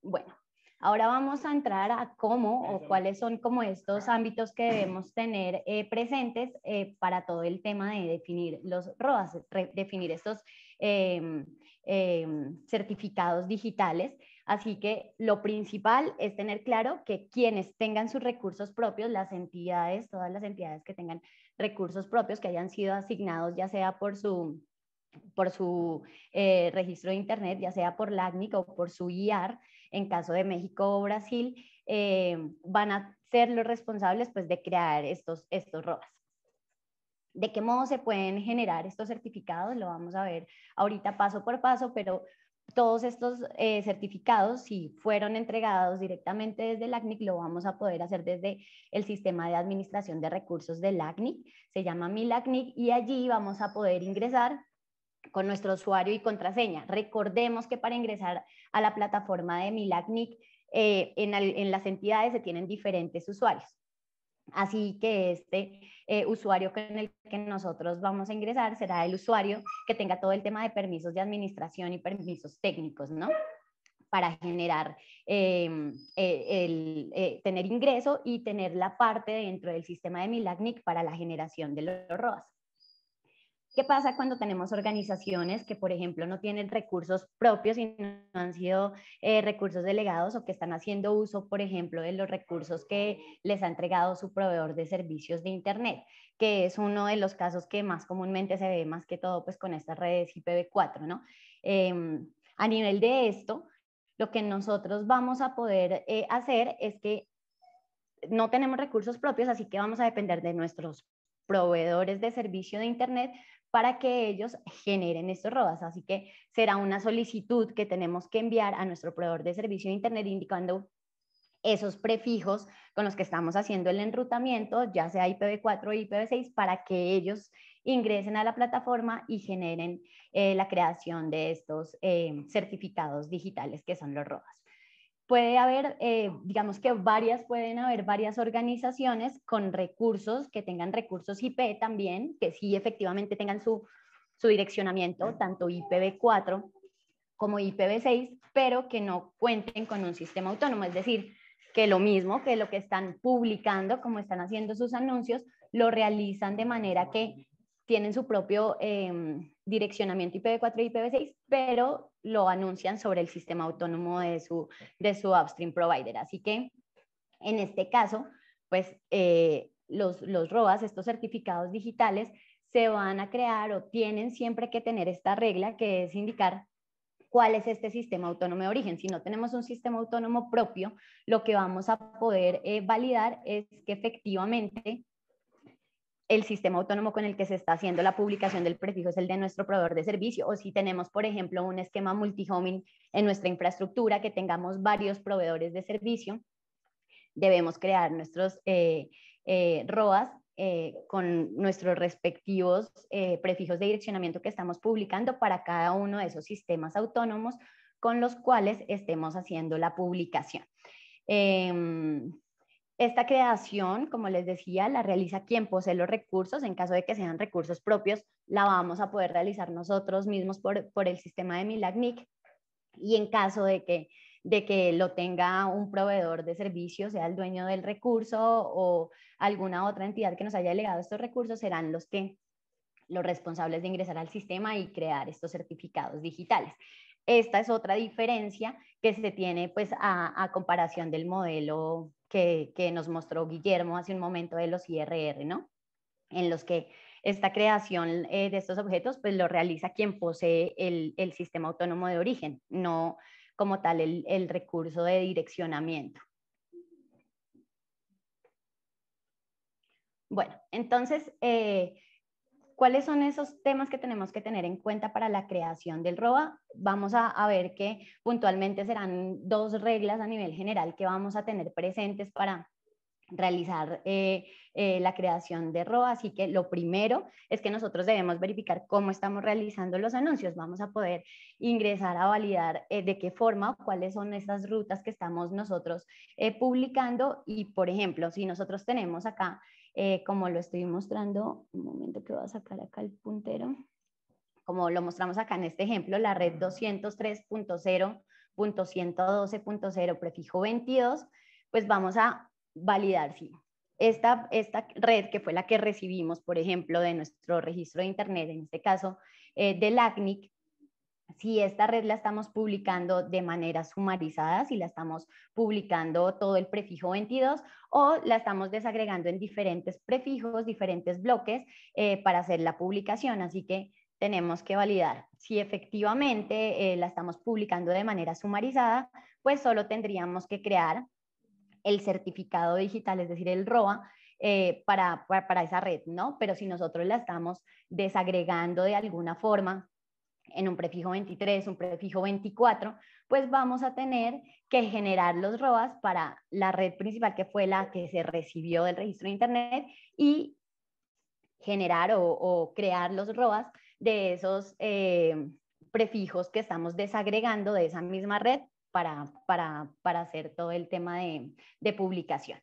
Bueno, Ahora vamos a entrar a cómo o cuáles son como estos ámbitos que debemos tener eh, presentes eh, para todo el tema de definir los ROAS, definir estos em, Em, certificados digitales. Así que lo principal es tener claro que quienes tengan sus recursos propios, las entidades, todas las entidades que tengan recursos propios que hayan sido asignados ya sea por su por su eh, registro de Internet, ya sea por LACNIC o por su IAR, en caso de México o Brasil, eh, van a ser los responsables pues, de crear estos, estos ROAS. ¿De qué modo se pueden generar estos certificados? Lo vamos a ver ahorita paso por paso, pero todos estos eh, certificados, si fueron entregados directamente desde el lo vamos a poder hacer desde el sistema de administración de recursos de LACNIC, se llama MILACNIC, y allí vamos a poder ingresar con nuestro usuario y contraseña. Recordemos que para ingresar a la plataforma de MILACNIC, eh, en las entidades se tienen diferentes usuarios. Así que este eh, usuario con el que nosotros vamos a ingresar será el usuario que tenga todo el tema de permisos de administración y permisos técnicos, ¿no? Para generar, em, eh, el, eh, tener ingreso y tener la parte dentro del sistema de Milagnic para la generación de los ROAS. ¿Qué pasa cuando tenemos organizaciones que, por ejemplo, no tienen recursos propios, y no han sido eh, recursos delegados o que están haciendo uso, por ejemplo, de los recursos que les ha entregado su proveedor de servicios de Internet, que es uno de los casos que más comúnmente se ve, más que todo, pues con estas redes IPv4, ¿no? Em, a nivel de esto, lo que nosotros vamos a poder eh, hacer es que no tenemos recursos propios, así que vamos a depender de nuestros proveedores de servicio de Internet para que ellos generen estos ROAS. Así que será una solicitud que tenemos que enviar a nuestro proveedor de servicio de Internet indicando esos prefijos con los que estamos haciendo el enrutamiento, ya sea IPv4 o IPv6, para que ellos ingresen a la plataforma y generen eh, la creación de estos eh, certificados digitales que son los ROAS puede haber, eh, digamos que varias, pueden haber varias organizaciones con recursos, que tengan recursos IP también, que sí efectivamente tengan su, su direccionamiento, tanto IPv4 como IPv6, pero que no cuenten con un sistema autónomo, es decir, que lo mismo que lo que están publicando, como están haciendo sus anuncios, lo realizan de manera que tienen su propio em, direccionamiento IPv4 y IPv6, pero lo anuncian sobre el sistema autónomo de su, de su upstream provider. Así que en este caso, pues eh, los, los ROAS, estos certificados digitales, se van a crear o tienen siempre que tener esta regla que es indicar cuál es este sistema autónomo de origen. Si no tenemos un sistema autónomo propio, lo que vamos a poder eh, validar es que efectivamente el sistema autónomo con el que se está haciendo la publicación del prefijo es el de nuestro proveedor de servicio, o si tenemos, por ejemplo, un esquema multihoming en nuestra infraestructura, que tengamos varios proveedores de servicio, debemos crear nuestros eh, eh, ROAS eh, con nuestros respectivos prefijos de direccionamiento que estamos publicando para cada uno de esos sistemas autónomos con los cuales estemos haciendo la publicación. Em, esta creación, como les decía, la realiza quien posee los recursos. En caso de que sean recursos propios, la vamos a poder realizar nosotros mismos por, el sistema de milagnic Y en caso de que, de que lo tenga un proveedor de servicios, sea el dueño del recurso o alguna otra entidad que nos haya delegado estos recursos, serán los que los responsables de ingresar al sistema y crear estos certificados digitales. Esta es otra diferencia que se tiene pues a, a comparación del modelo que, nos mostró Guillermo hace un momento de los IRR, ¿no? En los que esta creación eh, de estos objetos, pues lo realiza quien posee el, sistema autónomo de origen, no como tal el, recurso de direccionamiento. Bueno, entonces, eh, ¿Cuáles son esos temas que tenemos que tener en cuenta para la creación del ROA? Vamos a, ver que puntualmente serán dos reglas a nivel general que vamos a tener presentes para realizar eh, eh, la creación de ROA. Así que lo primero es que nosotros debemos verificar cómo estamos realizando los anuncios. Vamos a poder ingresar a validar eh, de qué forma cuáles son esas rutas que estamos nosotros publicando. Y, por ejemplo, si nosotros tenemos acá eh, como lo estoy mostrando, un momento que voy a sacar acá el puntero, como lo mostramos acá en este ejemplo, la red 203.0.112.0 prefijo 22, pues vamos a validar si esta, esta red que fue la que recibimos, por ejemplo, de nuestro registro de Internet, en este caso eh, del ACNIC, si esta red la estamos publicando de manera sumarizada, si la estamos publicando todo el prefijo 22 o la estamos desagregando en diferentes prefijos, diferentes bloques eh, para hacer la publicación. Así que tenemos que validar si efectivamente eh, la estamos publicando de manera sumarizada, pues solo tendríamos que crear el certificado digital, es decir, el ROA, eh, para, para esa red, ¿no? Pero si nosotros la estamos desagregando de alguna forma, en un prefijo 23, un prefijo 24, pues vamos a tener que generar los ROAS para la red principal que fue la que se recibió del registro de Internet y generar o, crear los ROAS de esos eh, prefijos que estamos desagregando de esa misma red para, para, hacer todo el tema de, de publicación.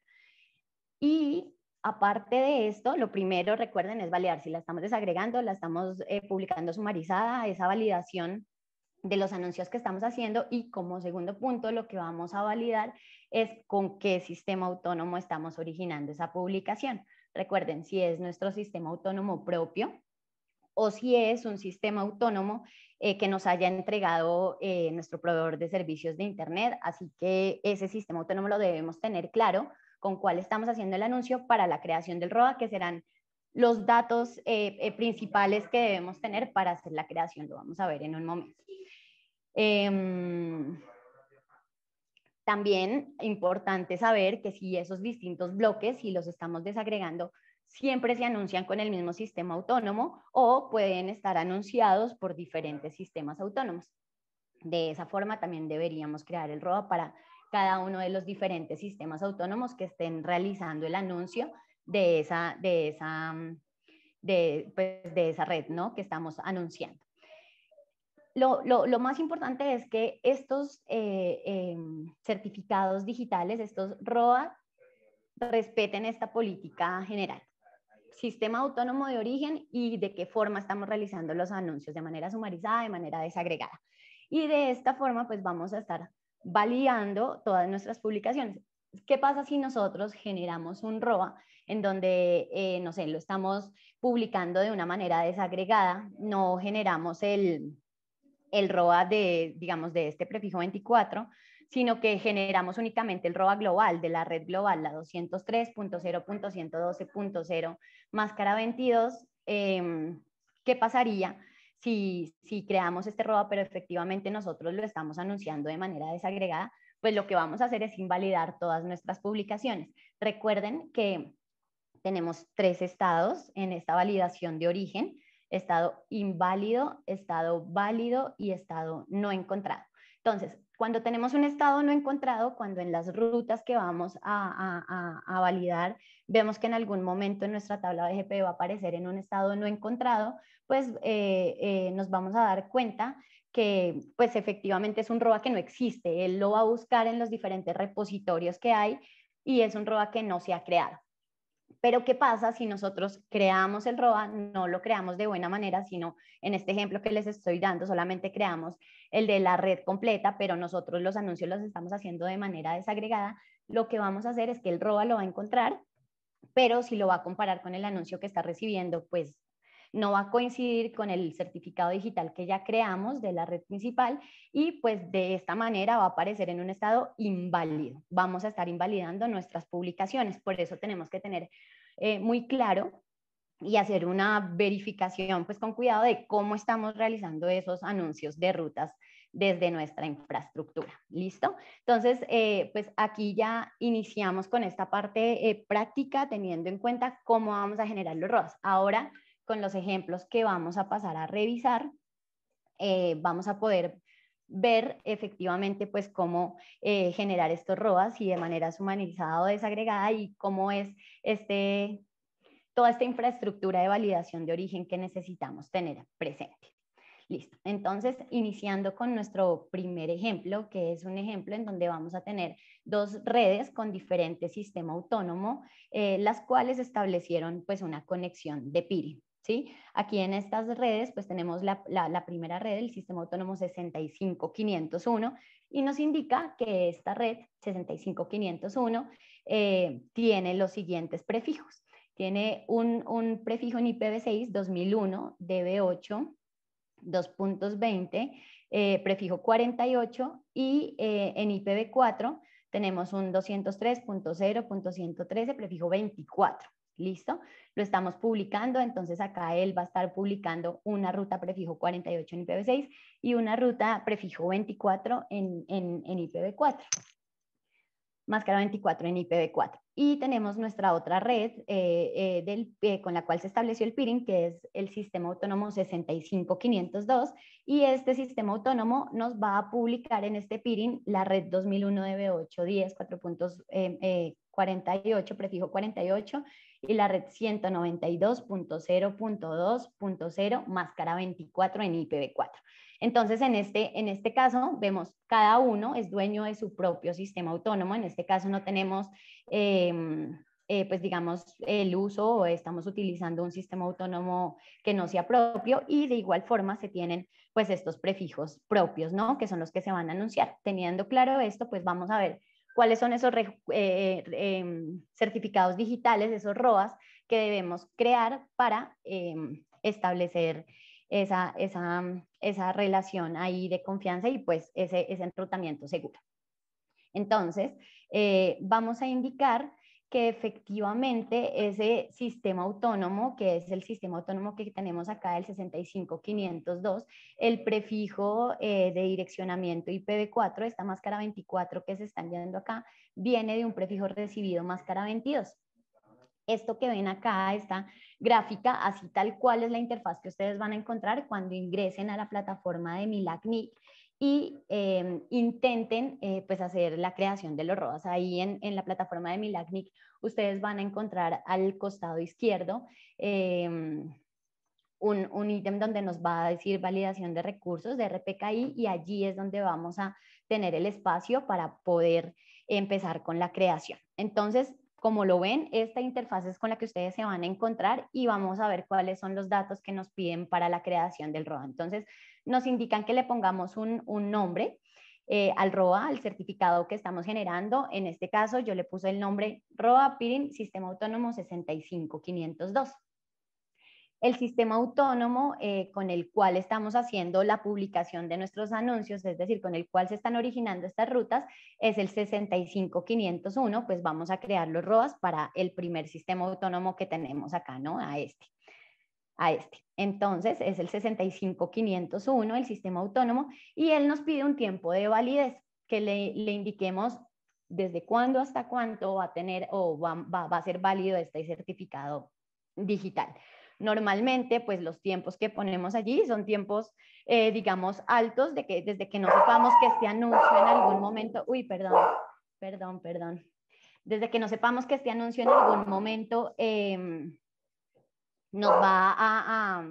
Y Aparte de esto, lo primero, recuerden, es validar si la estamos desagregando, la estamos eh, publicando sumarizada, esa validación de los anuncios que estamos haciendo y como segundo punto lo que vamos a validar es con qué sistema autónomo estamos originando esa publicación. Recuerden si es nuestro sistema autónomo propio o si es un sistema autónomo eh, que nos haya entregado eh, nuestro proveedor de servicios de Internet. Así que ese sistema autónomo lo debemos tener claro con cuál estamos haciendo el anuncio para la creación del ROA, que serán los datos eh, eh, principales que debemos tener para hacer la creación. Lo vamos a ver en un momento. Eh, también importante saber que si esos distintos bloques, si los estamos desagregando, siempre se anuncian con el mismo sistema autónomo o pueden estar anunciados por diferentes sistemas autónomos. De esa forma también deberíamos crear el ROA para cada uno de los diferentes sistemas autónomos que estén realizando el anuncio de esa, de esa, mm, de, pues, de esa red ¿no? que estamos anunciando. Lo, lo, lo, más importante es que estos eh, eh, certificados digitales, estos ROA, respeten esta política general. Sistema autónomo de origen y de qué forma estamos realizando los anuncios, de manera sumarizada, de manera desagregada. Y de esta forma, pues vamos a estar validando todas nuestras publicaciones. ¿Qué pasa si nosotros generamos un ROA en donde, eh, no sé, lo estamos publicando de una manera desagregada, no generamos el, el ROA de, digamos, de este prefijo 24, sino que generamos únicamente el ROA global de la red global, la 203.0.112.0 máscara 22, ¿qué pasaría si, creamos este robo, pero efectivamente nosotros lo estamos anunciando de manera desagregada, pues lo que vamos a hacer es invalidar todas nuestras publicaciones. Recuerden que tenemos tres estados en esta validación de origen, estado inválido, estado válido y estado no encontrado. Entonces, cuando tenemos un estado no encontrado, cuando en las rutas que vamos a, validar vemos que en algún momento en nuestra tabla de GP e va a aparecer en un estado no encontrado, pues eh, eh, nos vamos a dar cuenta que pues efectivamente es un roba que no existe. Él lo va a buscar en los diferentes repositorios que hay y es un roba que no se ha creado. Pero ¿qué pasa si nosotros creamos el roba No lo creamos de buena manera, sino en este ejemplo que les estoy dando, solamente creamos el de la red completa, pero nosotros los anuncios los estamos haciendo de manera desagregada. Lo que vamos a hacer es que el roba lo va a encontrar, pero si lo va a comparar con el anuncio que está recibiendo, pues no va a coincidir con el certificado digital que ya creamos de la red principal y pues de esta manera va a aparecer en un estado inválido. Vamos a estar invalidando nuestras publicaciones, por eso tenemos que tener eh, muy claro y hacer una verificación pues con cuidado de cómo estamos realizando esos anuncios de rutas desde nuestra infraestructura. ¿Listo? Entonces, eh, pues aquí ya iniciamos con esta parte eh, práctica teniendo en cuenta cómo vamos a generar los ROAS. Ahora con los ejemplos que vamos a pasar a revisar, eh, vamos a poder ver efectivamente pues cómo eh, generar estos ROAS y de manera humanizada o desagregada y cómo es este, toda esta infraestructura de validación de origen que necesitamos tener presente. Listo. Entonces, iniciando con nuestro primer ejemplo, que es un ejemplo en donde vamos a tener dos redes con diferente sistema autónomo, eh, las cuales establecieron pues una conexión de peering. Aquí en estas redes, pues tenemos la, primera red, el Sistema Autónomo 65501, y nos indica que esta red 65501 eh, tiene los siguientes prefijos. Tiene un, prefijo en IPv6 2001 DB8 2.20, prefijo 48 y eh, en IPv4 tenemos un 203.0.113, prefijo 24. ¿Listo? Lo estamos publicando, entonces acá él va a estar publicando una ruta prefijo 48 en IPv6 y una ruta prefijo 24 en, IPv4 máscara 24 en IPv4. Y tenemos nuestra otra red eh, eh, del, eh, con la cual se estableció el peering, que es el sistema autónomo 65502. Y este sistema autónomo nos va a publicar en este peering la red 2001 db 4.48, prefijo 48, y la red 192.0.2.0 máscara 24 en IPv4. Entonces, en este, en este caso, vemos cada uno es dueño de su propio sistema autónomo. En este caso, no tenemos, em, eh, pues digamos, el uso o estamos utilizando un sistema autónomo que no sea propio y de igual forma se tienen pues estos prefijos propios, ¿no? Que son los que se van a anunciar. Teniendo claro esto, pues vamos a ver cuáles son esos eh, eh, em, certificados digitales, esos ROAS que debemos crear para em, establecer mm, esa, relación ahí de confianza y pues ese, ese enrutamiento seguro. Entonces, eh, vamos a indicar que efectivamente ese sistema autónomo, que es el sistema autónomo que tenemos acá, el 65502, el prefijo eh, de direccionamiento IPv4, esta máscara 24 que se están viendo acá, viene de un prefijo recibido máscara 22. Esto que ven acá, esta gráfica, así tal cual es la interfaz que ustedes van a encontrar cuando ingresen a la plataforma de MILACNIC y em, intenten eh, pues hacer la creación de los ROAS. Ahí en, la plataforma de Milagnic ustedes van a encontrar al costado izquierdo em, un, un ítem donde nos va a decir validación de recursos de RPKI y allí es donde vamos a tener el espacio para poder empezar con la creación. Entonces, como lo ven, esta interfaz es con la que ustedes se van a encontrar y vamos a ver cuáles son los datos que nos piden para la creación del ROA. Entonces, nos indican que le pongamos un, nombre eh, al ROA, al certificado que estamos generando. En este caso, yo le puse el nombre ROA PIRIN Sistema Autónomo 65502. El sistema autónomo eh, con el cual estamos haciendo la publicación de nuestros anuncios, es decir, con el cual se están originando estas rutas, es el 65501, pues vamos a crear los ROAS para el primer sistema autónomo que tenemos acá, ¿no? A este a este. Entonces es el 65501, el sistema autónomo, y él nos pide un tiempo de validez que le, indiquemos desde cuándo hasta cuánto va a tener o va, a ser válido este certificado digital. Normalmente, pues los tiempos que ponemos allí son tiempos, eh, digamos, altos, de que, desde que no sepamos que este anuncio en algún momento, uy, perdón, perdón, perdón, desde que no sepamos que este anuncio en algún momento... Em, nos va a,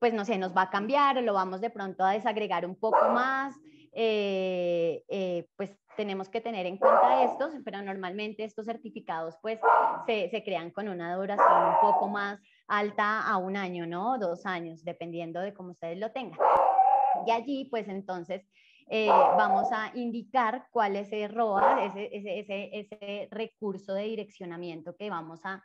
pues no sé, nos va a cambiar, lo vamos de pronto a desagregar un poco más, eh, eh, pues tenemos que tener en cuenta estos, pero normalmente estos certificados pues se, crean con una duración un poco más alta a un año, ¿no? Dos años, dependiendo de cómo ustedes lo tengan. Y allí pues entonces eh, vamos a indicar cuál es el ROA, ese, ese, recurso de direccionamiento que vamos a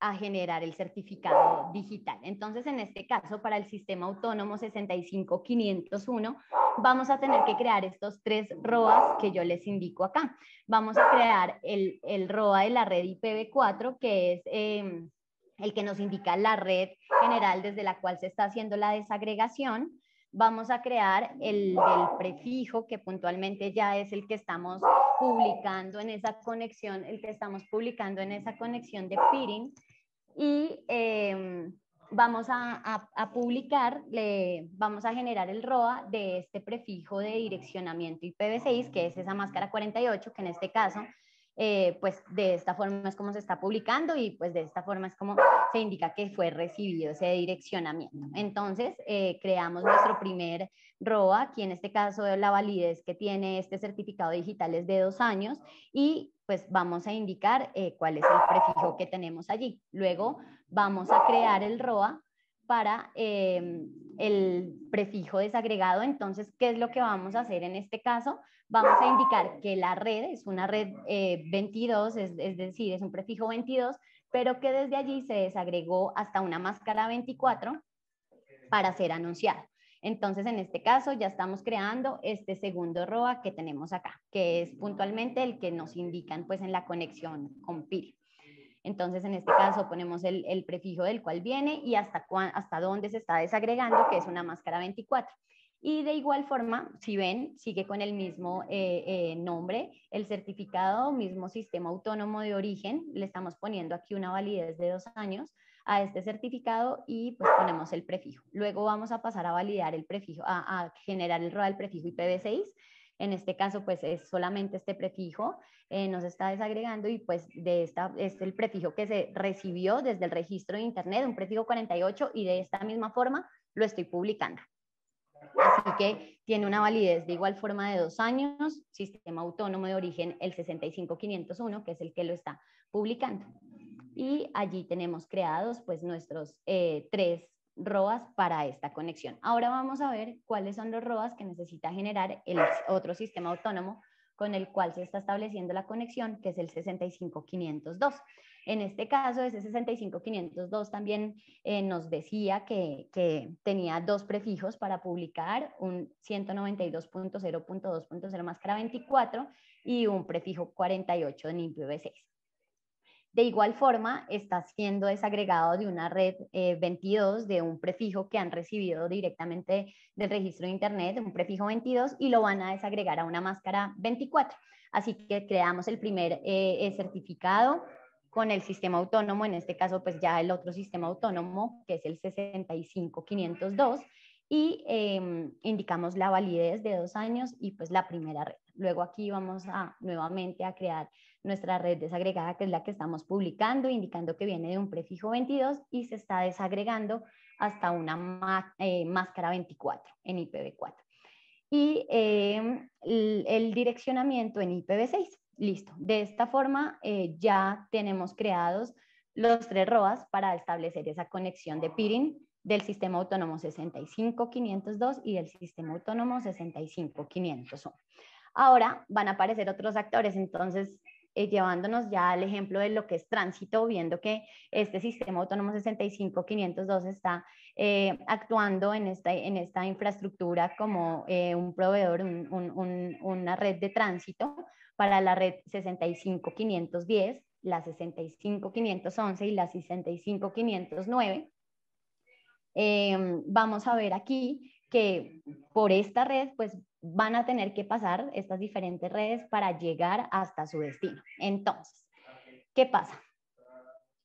a generar el certificado digital. Entonces, en este caso, para el sistema autónomo 65501, vamos a tener que crear estos tres ROAs que yo les indico acá. Vamos a crear el, el ROA de la red IPv4, que es eh, el que nos indica la red general desde la cual se está haciendo la desagregación. Vamos a crear el del prefijo, que puntualmente ya es el que estamos publicando en esa conexión, el que estamos publicando en esa conexión de peering y em, vamos a, publicar, le, vamos a generar el ROA de este prefijo de direccionamiento IPv6, que es esa máscara 48, que en este caso, eh, pues de esta forma es como se está publicando y pues de esta forma es como se indica que fue recibido ese direccionamiento. Entonces, eh, creamos nuestro primer ROA, aquí en este caso la validez que tiene este certificado digital es de dos años y pues vamos a indicar eh, cuál es el prefijo que tenemos allí. Luego vamos a crear el ROA para eh, el prefijo desagregado. Entonces, ¿qué es lo que vamos a hacer en este caso? Vamos a indicar que la red es una red 22, eh, es, es decir, es un prefijo 22, pero que desde allí se desagregó hasta una máscara 24 para ser anunciada. Entonces, en este caso, ya estamos creando este segundo ROA que tenemos acá, que es puntualmente el que nos indican pues, en la conexión con PIR. Entonces, en este caso, ponemos el, prefijo del cual viene y hasta, dónde se está desagregando, que es una máscara 24. Y de igual forma, si ven, sigue con el mismo eh, eh, nombre, el certificado, mismo sistema autónomo de origen, le estamos poniendo aquí una validez de dos años, a este certificado y pues ponemos el prefijo. Luego vamos a pasar a validar el prefijo, a, generar el ROA del prefijo IPv6. En este caso, pues es solamente este prefijo, eh, nos está desagregando y pues de esta es el prefijo que se recibió desde el registro de Internet, un prefijo 48 y de esta misma forma lo estoy publicando. Así que tiene una validez de igual forma de dos años, sistema autónomo de origen el 65501, que es el que lo está publicando y allí tenemos creados pues nuestros eh, tres ROAS para esta conexión. Ahora vamos a ver cuáles son los ROAS que necesita generar el otro sistema autónomo con el cual se está estableciendo la conexión, que es el 65502. En este caso, ese 65502 también eh, nos decía que, tenía dos prefijos para publicar, un 192.0.2.0 máscara 24 y un prefijo 48 en ipv 6 de igual forma, está siendo desagregado de una red 22, eh, de un prefijo que han recibido directamente del registro de Internet, un prefijo 22, y lo van a desagregar a una máscara 24. Así que creamos el primer eh, eh, certificado con el sistema autónomo, en este caso pues ya el otro sistema autónomo, que es el 65502, y em, indicamos la validez de dos años y pues la primera red. Luego aquí vamos a nuevamente a crear nuestra red desagregada, que es la que estamos publicando, indicando que viene de un prefijo 22 y se está desagregando hasta una eh, máscara 24 en IPv4. Y em, el, direccionamiento en IPv6. Listo. De esta forma eh, ya tenemos creados los tres ROAS para establecer esa conexión de peering del sistema autónomo 65502 y del sistema autónomo 65501 ahora van a aparecer otros actores. Entonces, eh, llevándonos ya al ejemplo de lo que es tránsito, viendo que este sistema autónomo 65502 está eh, actuando en esta, infraestructura como eh, un proveedor, una red de tránsito para la red 65510, la 65511 y la 65509. Em, vamos a ver aquí que por esta red, pues van a tener que pasar estas diferentes redes para llegar hasta su destino. Entonces, ¿qué pasa?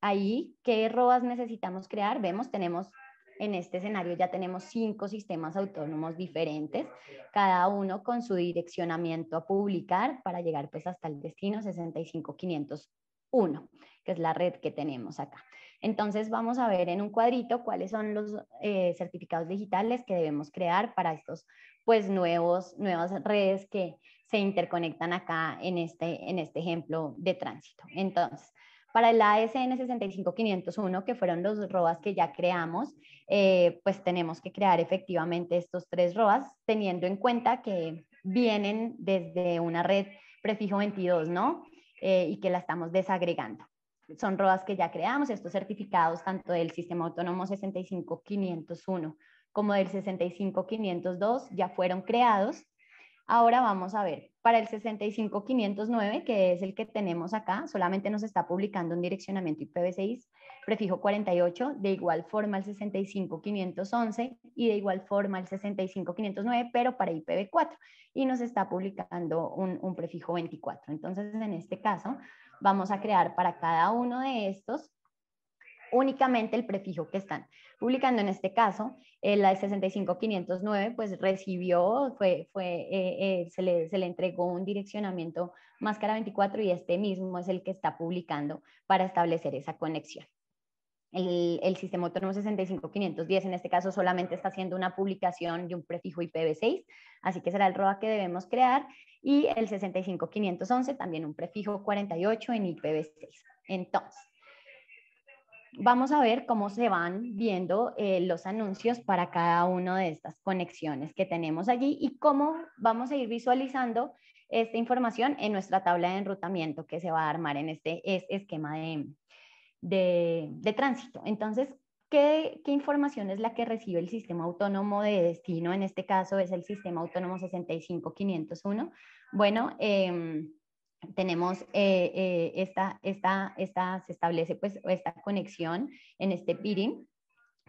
Ahí, ¿qué ROAS necesitamos crear? Vemos, tenemos en este escenario ya tenemos cinco sistemas autónomos diferentes, cada uno con su direccionamiento a publicar para llegar pues hasta el destino 65501, que es la red que tenemos acá. Entonces vamos a ver en un cuadrito cuáles son los eh, certificados digitales que debemos crear para estos pues nuevos, nuevas redes que se interconectan acá en este, en este ejemplo de tránsito. Entonces, para el ASN 65501, que fueron los ROAS que ya creamos, eh, pues tenemos que crear efectivamente estos tres ROAS, teniendo en cuenta que vienen desde una red prefijo 22, ¿no? Eh, y que la estamos desagregando son ROAS que ya creamos, estos certificados tanto del Sistema Autónomo 65501 como del 65502 ya fueron creados. Ahora vamos a ver, para el 65509, que es el que tenemos acá, solamente nos está publicando un direccionamiento IPv6 prefijo 48, de igual forma el 65511 y de igual forma el 65509, pero para IPv4 y nos está publicando un, un prefijo 24. Entonces, en este caso, vamos a crear para cada uno de estos únicamente el prefijo que están publicando. En este caso, eh, la de 65509, pues recibió, fue, fue, eh, eh, se, le, se, le, entregó un direccionamiento máscara 24 y este mismo es el que está publicando para establecer esa conexión el, sistema autónomo 65510 en este caso solamente está haciendo una publicación de un prefijo IPv6, así que será el ROA que debemos crear, y el 65511 también un prefijo 48 en IPv6. Entonces, vamos a ver cómo se van viendo eh, los anuncios para cada una de estas conexiones que tenemos allí y cómo vamos a ir visualizando esta información en nuestra tabla de enrutamiento que se va a armar en este, este esquema de, de, tránsito. Entonces, ¿qué, información es la que recibe el sistema autónomo de destino? En este caso es el sistema autónomo 65501. Bueno, em, tenemos eh, eh, esta, esta, esta, se establece pues esta conexión en este PIDIN,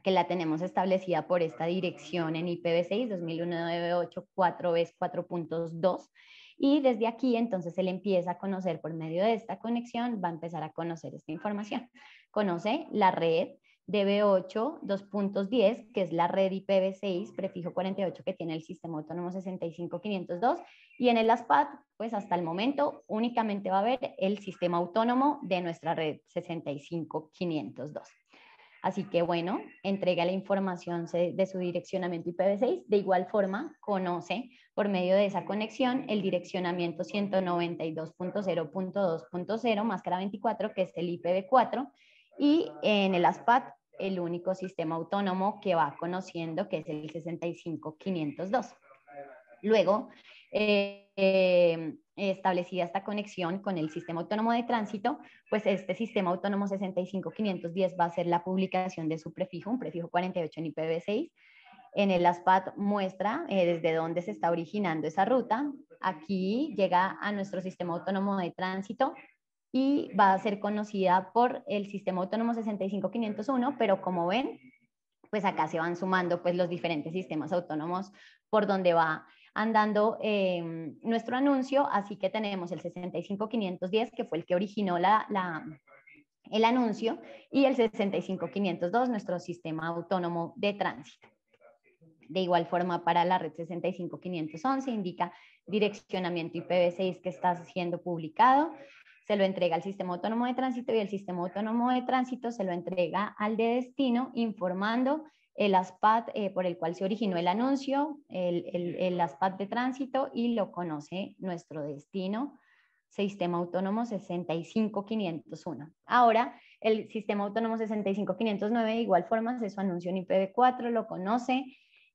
que la tenemos establecida por esta dirección en IPv6 2198 4 4 4.2 y desde aquí, entonces, él empieza a conocer por medio de esta conexión, va a empezar a conocer esta información. Conoce la red DB8 2.10, que es la red IPv6, prefijo 48 que tiene el sistema autónomo 65502. Y en el ASPAT, pues hasta el momento únicamente va a haber el sistema autónomo de nuestra red 65502. Así que bueno, entrega la información de su direccionamiento IPv6. De igual forma, conoce por medio de esa conexión el direccionamiento 192.0.2.0 máscara 24, que es el IPv4, y en el ASPAT el único sistema autónomo que va conociendo, que es el 65502. Luego, eh, eh, establecida esta conexión con el Sistema Autónomo de Tránsito, pues este Sistema Autónomo 65510 va a ser la publicación de su prefijo, un prefijo 48 en IPv6. En el ASPAT muestra eh, desde dónde se está originando esa ruta. Aquí llega a nuestro Sistema Autónomo de Tránsito y va a ser conocida por el Sistema Autónomo 65501, pero como ven, pues acá se van sumando pues los diferentes sistemas autónomos por donde va andando em, nuestro anuncio, así que tenemos el 65510, que fue el que originó la, el anuncio, y el 65502, nuestro sistema autónomo de tránsito. De igual forma, para la red 65511 indica direccionamiento IPv6 que está siendo publicado, se lo entrega al sistema autónomo de tránsito y el sistema autónomo de tránsito se lo entrega al de destino informando el ASPAT eh, por el cual se originó el anuncio, el, el, ASPAT de tránsito y lo conoce nuestro destino, Sistema Autónomo 65501. Ahora, el Sistema Autónomo 65509 de igual forma se su anuncio en IPv4, lo conoce,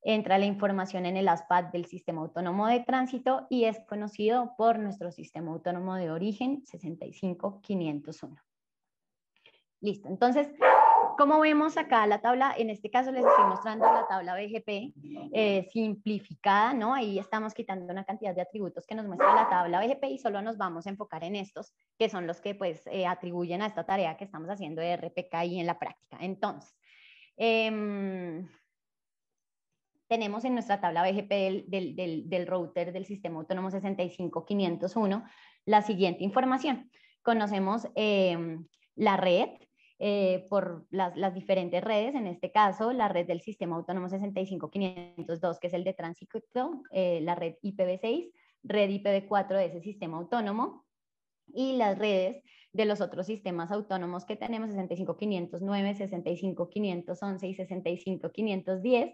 entra la información en el ASPAT del Sistema Autónomo de Tránsito y es conocido por nuestro Sistema Autónomo de Origen 65501. Listo, entonces como vemos acá la tabla, en este caso les estoy mostrando la tabla BGP eh, simplificada, ¿no? Ahí estamos quitando una cantidad de atributos que nos muestra la tabla BGP y solo nos vamos a enfocar en estos, que son los que pues eh, atribuyen a esta tarea que estamos haciendo de RPKI en la práctica. Entonces, em, tenemos en nuestra tabla BGP del, del router del sistema autónomo 65501 la siguiente información. Conocemos em, la red, eh, por las, diferentes redes, en este caso la red del Sistema Autónomo 65502, que es el de tránsito, eh, la red IPv6, red IPv4 de ese sistema autónomo y las redes de los otros sistemas autónomos que tenemos, 65509, 65511 y 65510,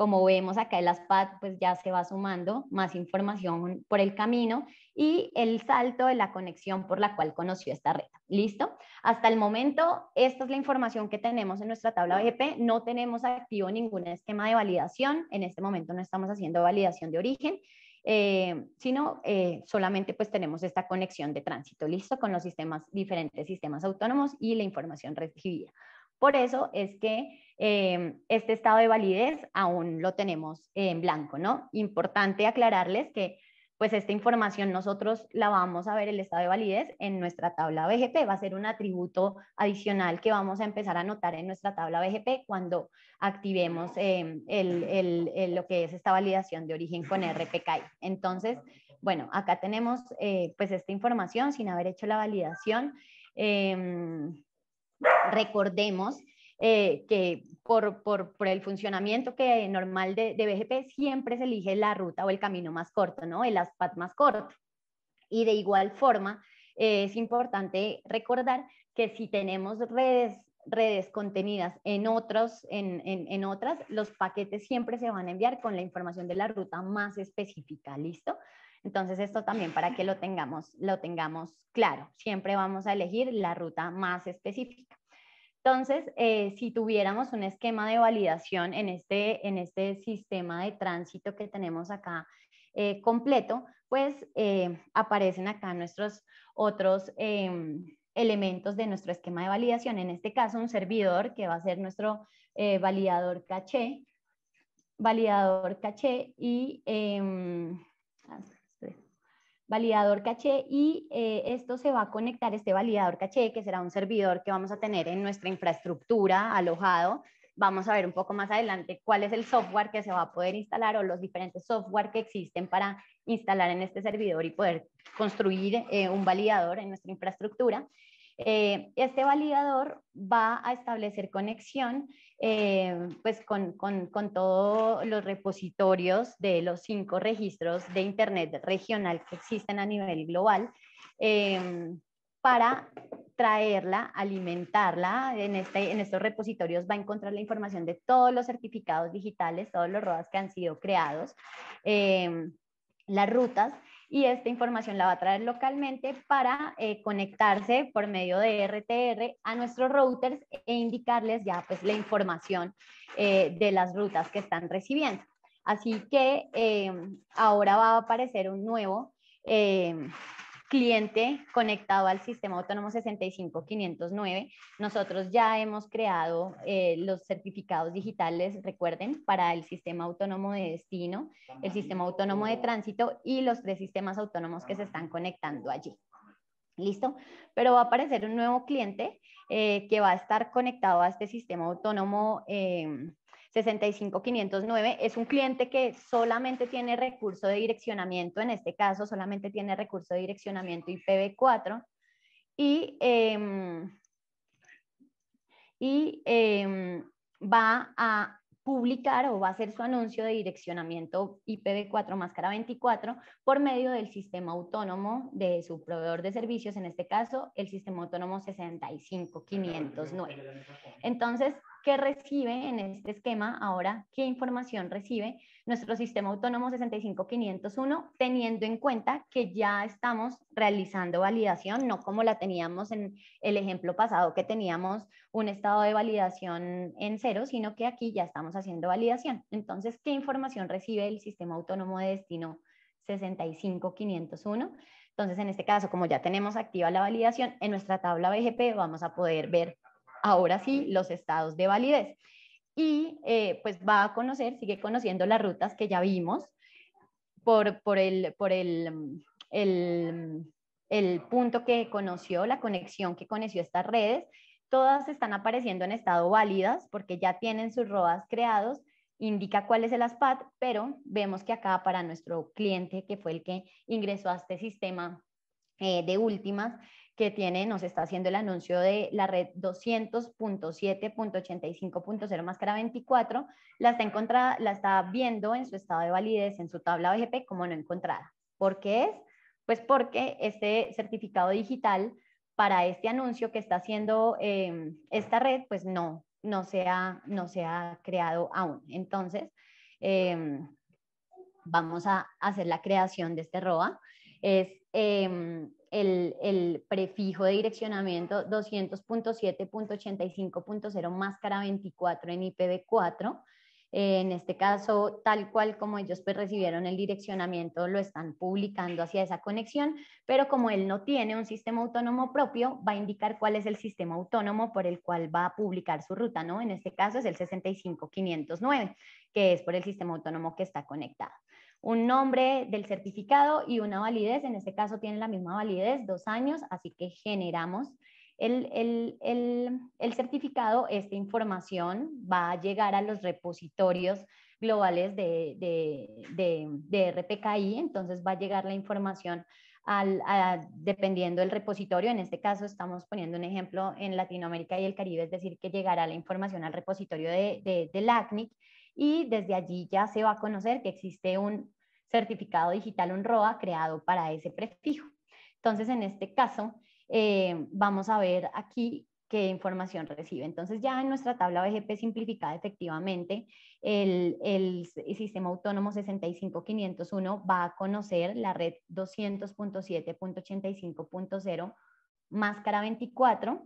como vemos acá en las PAD, pues ya se va sumando más información por el camino y el salto de la conexión por la cual conoció esta red. ¿Listo? Hasta el momento, esta es la información que tenemos en nuestra tabla BGP. No tenemos activo ningún esquema de validación. En este momento no estamos haciendo validación de origen. Eh, sino eh, solamente pues tenemos esta conexión de tránsito, listo, con los sistemas, diferentes sistemas autónomos y la información recibida. Por eso es que Em, este estado de validez aún lo tenemos en blanco, ¿no? Importante aclararles que pues esta información nosotros la vamos a ver el estado de validez en nuestra tabla BGP. Va a ser un atributo adicional que vamos a empezar a notar en nuestra tabla BGP cuando activemos em, lo que es esta validación de origen con RPKI. Entonces, bueno, acá tenemos eh, pues esta información sin haber hecho la validación. Em, recordemos eh, que por, por, por, el funcionamiento que normal de, de BGP siempre se elige la ruta o el camino más corto, ¿no? El ASPAT más corto. Y de igual forma, eh, es importante recordar que si tenemos redes redes contenidas en, otros, en, en, en, otras, los paquetes siempre se van a enviar con la información de la ruta más específica, ¿listo? Entonces esto también para que lo tengamos, lo tengamos claro, siempre vamos a elegir la ruta más específica. Entonces, eh, si tuviéramos un esquema de validación en este, en este sistema de tránsito que tenemos acá eh, completo, pues eh, aparecen acá nuestros otros em, elementos de nuestro esquema de validación. En este caso, un servidor que va a ser nuestro validador caché, validador caché y em, validador caché y eh, esto se va a conectar, este validador caché, que será un servidor que vamos a tener en nuestra infraestructura alojado. Vamos a ver un poco más adelante cuál es el software que se va a poder instalar o los diferentes software que existen para instalar en este servidor y poder construir eh, un validador en nuestra infraestructura. Eh, este validador va a establecer conexión eh, pues con, todos los repositorios de los cinco registros de Internet regional que existen a nivel global eh, para traerla, alimentarla. Este, en, estos repositorios va a encontrar la información de todos los certificados digitales, todos los rodas que han sido creados, las rutas y esta información la va a traer localmente para eh, conectarse por medio de RTR a nuestros routers e indicarles ya pues la información eh, de las rutas que están recibiendo. Así que eh, ahora va a aparecer un nuevo cliente conectado al sistema autónomo 65509. Nosotros ya hemos creado eh, los certificados digitales, recuerden, para el sistema autónomo de destino, el sistema autónomo de tránsito y los tres sistemas autónomos que se están conectando allí. ¿Listo? Pero va a aparecer un nuevo cliente eh, que va a estar conectado a este sistema autónomo. Em, 65509 es un cliente que solamente tiene recurso de direccionamiento, en este caso solamente tiene recurso de direccionamiento IPv4 y, em, y em, va a publicar o va a hacer su anuncio de direccionamiento IPv4 máscara 24 por medio del sistema autónomo de su proveedor de servicios, en este caso el sistema autónomo 65509. Entonces, qué recibe en este esquema ahora, qué información recibe nuestro sistema autónomo 65501, teniendo en cuenta que ya estamos realizando validación, no como la teníamos en el ejemplo pasado que teníamos un estado de validación en cero, sino que aquí ya estamos haciendo validación. Entonces, ¿qué información recibe el sistema autónomo de destino 65501? Entonces, en este caso, como ya tenemos activa la validación, en nuestra tabla BGP vamos a poder ver ahora sí, los estados de validez. Y eh, pues va a conocer, sigue conociendo las rutas que ya vimos por, el, por el, el, punto que conoció, la conexión que conoció estas redes. Todas están apareciendo en estado válidas porque ya tienen sus ROAS creados indica cuál es el ASPAT, pero vemos que acá para nuestro cliente, que fue el que ingresó a este sistema eh, de últimas, que tiene, nos está haciendo el anuncio de la red 200.7.85.0 máscara 24, la está, encontrada, la está viendo en su estado de validez, en su tabla BGP, como no encontrada. ¿Por qué es? Pues porque este certificado digital para este anuncio que está haciendo em, esta red, pues no, no se ha, no se creado aún. Entonces, em, vamos a hacer la creación de este ROA. Es em, el, prefijo de direccionamiento 200.7.85.0 máscara 24 en IPv4. Eh, en este caso, tal cual como ellos pues, recibieron el direccionamiento, lo están publicando hacia esa conexión, pero como él no tiene un sistema autónomo propio, va a indicar cuál es el sistema autónomo por el cual va a publicar su ruta, ¿no? En este caso es el 65509, que es por el sistema autónomo que está conectado un nombre del certificado y una validez. En este caso tiene la misma validez, dos años, así que generamos el, certificado, esta información va a llegar a los repositorios globales de, RPKI, entonces va a llegar la información dependiendo del repositorio, en este caso estamos poniendo un ejemplo en Latinoamérica y el Caribe, es decir, que llegará la información al repositorio de, del ACNIC y desde allí ya se va a conocer que existe un certificado digital, un ROA, creado para ese prefijo. Entonces, en este caso, eh, vamos a ver aquí qué información recibe. Entonces, ya en nuestra tabla BGP simplificada, efectivamente, el, el sistema autónomo 65501 va a conocer la red 200.7.85.0 máscara 24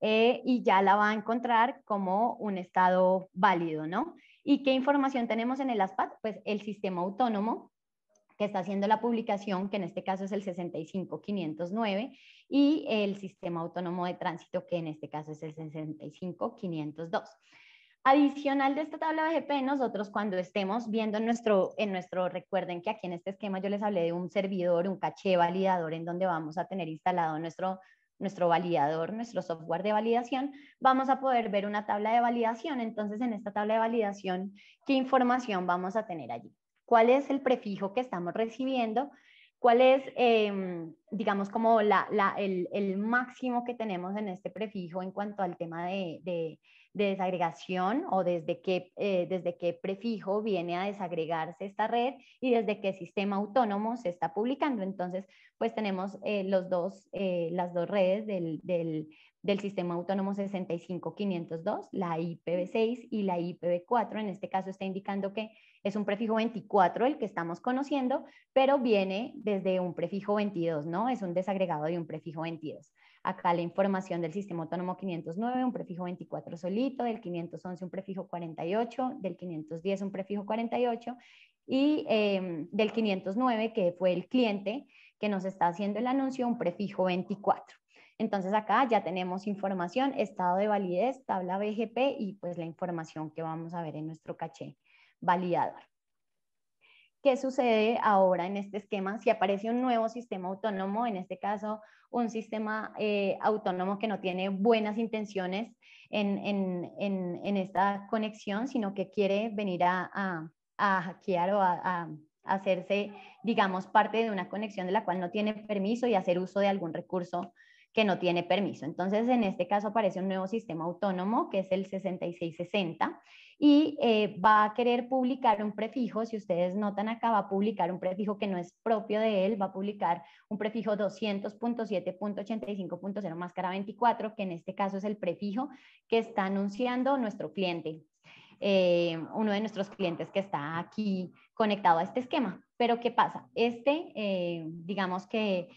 eh, y ya la va a encontrar como un estado válido, ¿no? ¿Y qué información tenemos en el ASPAT? Pues el sistema autónomo que está haciendo la publicación, que en este caso es el 65509, y el sistema autónomo de tránsito, que en este caso es el 65502. Adicional de esta tabla BGP, nosotros cuando estemos viendo nuestro, en nuestro, recuerden que aquí en este esquema yo les hablé de un servidor, un caché validador en donde vamos a tener instalado nuestro, nuestro validador, nuestro software de validación, vamos a poder ver una tabla de validación. Entonces, en esta tabla de validación, ¿qué información vamos a tener allí? ¿Cuál es el prefijo que estamos recibiendo? ¿Cuál es, em, digamos, como el, máximo que tenemos en este prefijo en cuanto al tema de de desagregación o desde qué, eh, desde qué prefijo viene a desagregarse esta red y desde qué sistema autónomo se está publicando. Entonces, pues tenemos eh, los dos, eh, las dos redes del, del, del sistema autónomo 65502, la IPv6 y la IPv4. En este caso está indicando que es un prefijo 24 el que estamos conociendo, pero viene desde un prefijo 22, ¿no? Es un desagregado de un prefijo 22. Acá la información del sistema autónomo 509, un prefijo 24 solito, del 511 un prefijo 48, del 510 un prefijo 48 y em, del 509, que fue el cliente que nos está haciendo el anuncio, un prefijo 24. Entonces acá ya tenemos información, estado de validez, tabla BGP y pues la información que vamos a ver en nuestro caché validador qué sucede ahora en este esquema si aparece un nuevo sistema autónomo, en este caso un sistema eh, autónomo que no tiene buenas intenciones en, en, en, esta conexión, sino que quiere venir a, a, hackear o a hacerse, digamos, parte de una conexión de la cual no tiene permiso y hacer uso de algún recurso que no tiene permiso. Entonces, en este caso aparece un nuevo sistema autónomo, que es el 6660, y eh, va a querer publicar un prefijo, si ustedes notan acá, va a publicar un prefijo que no es propio de él, va a publicar un prefijo 200.7.85.0 máscara 24, que en este caso es el prefijo que está anunciando nuestro cliente, eh, uno de nuestros clientes que está aquí conectado a este esquema. Pero ¿qué pasa? Este, eh, digamos que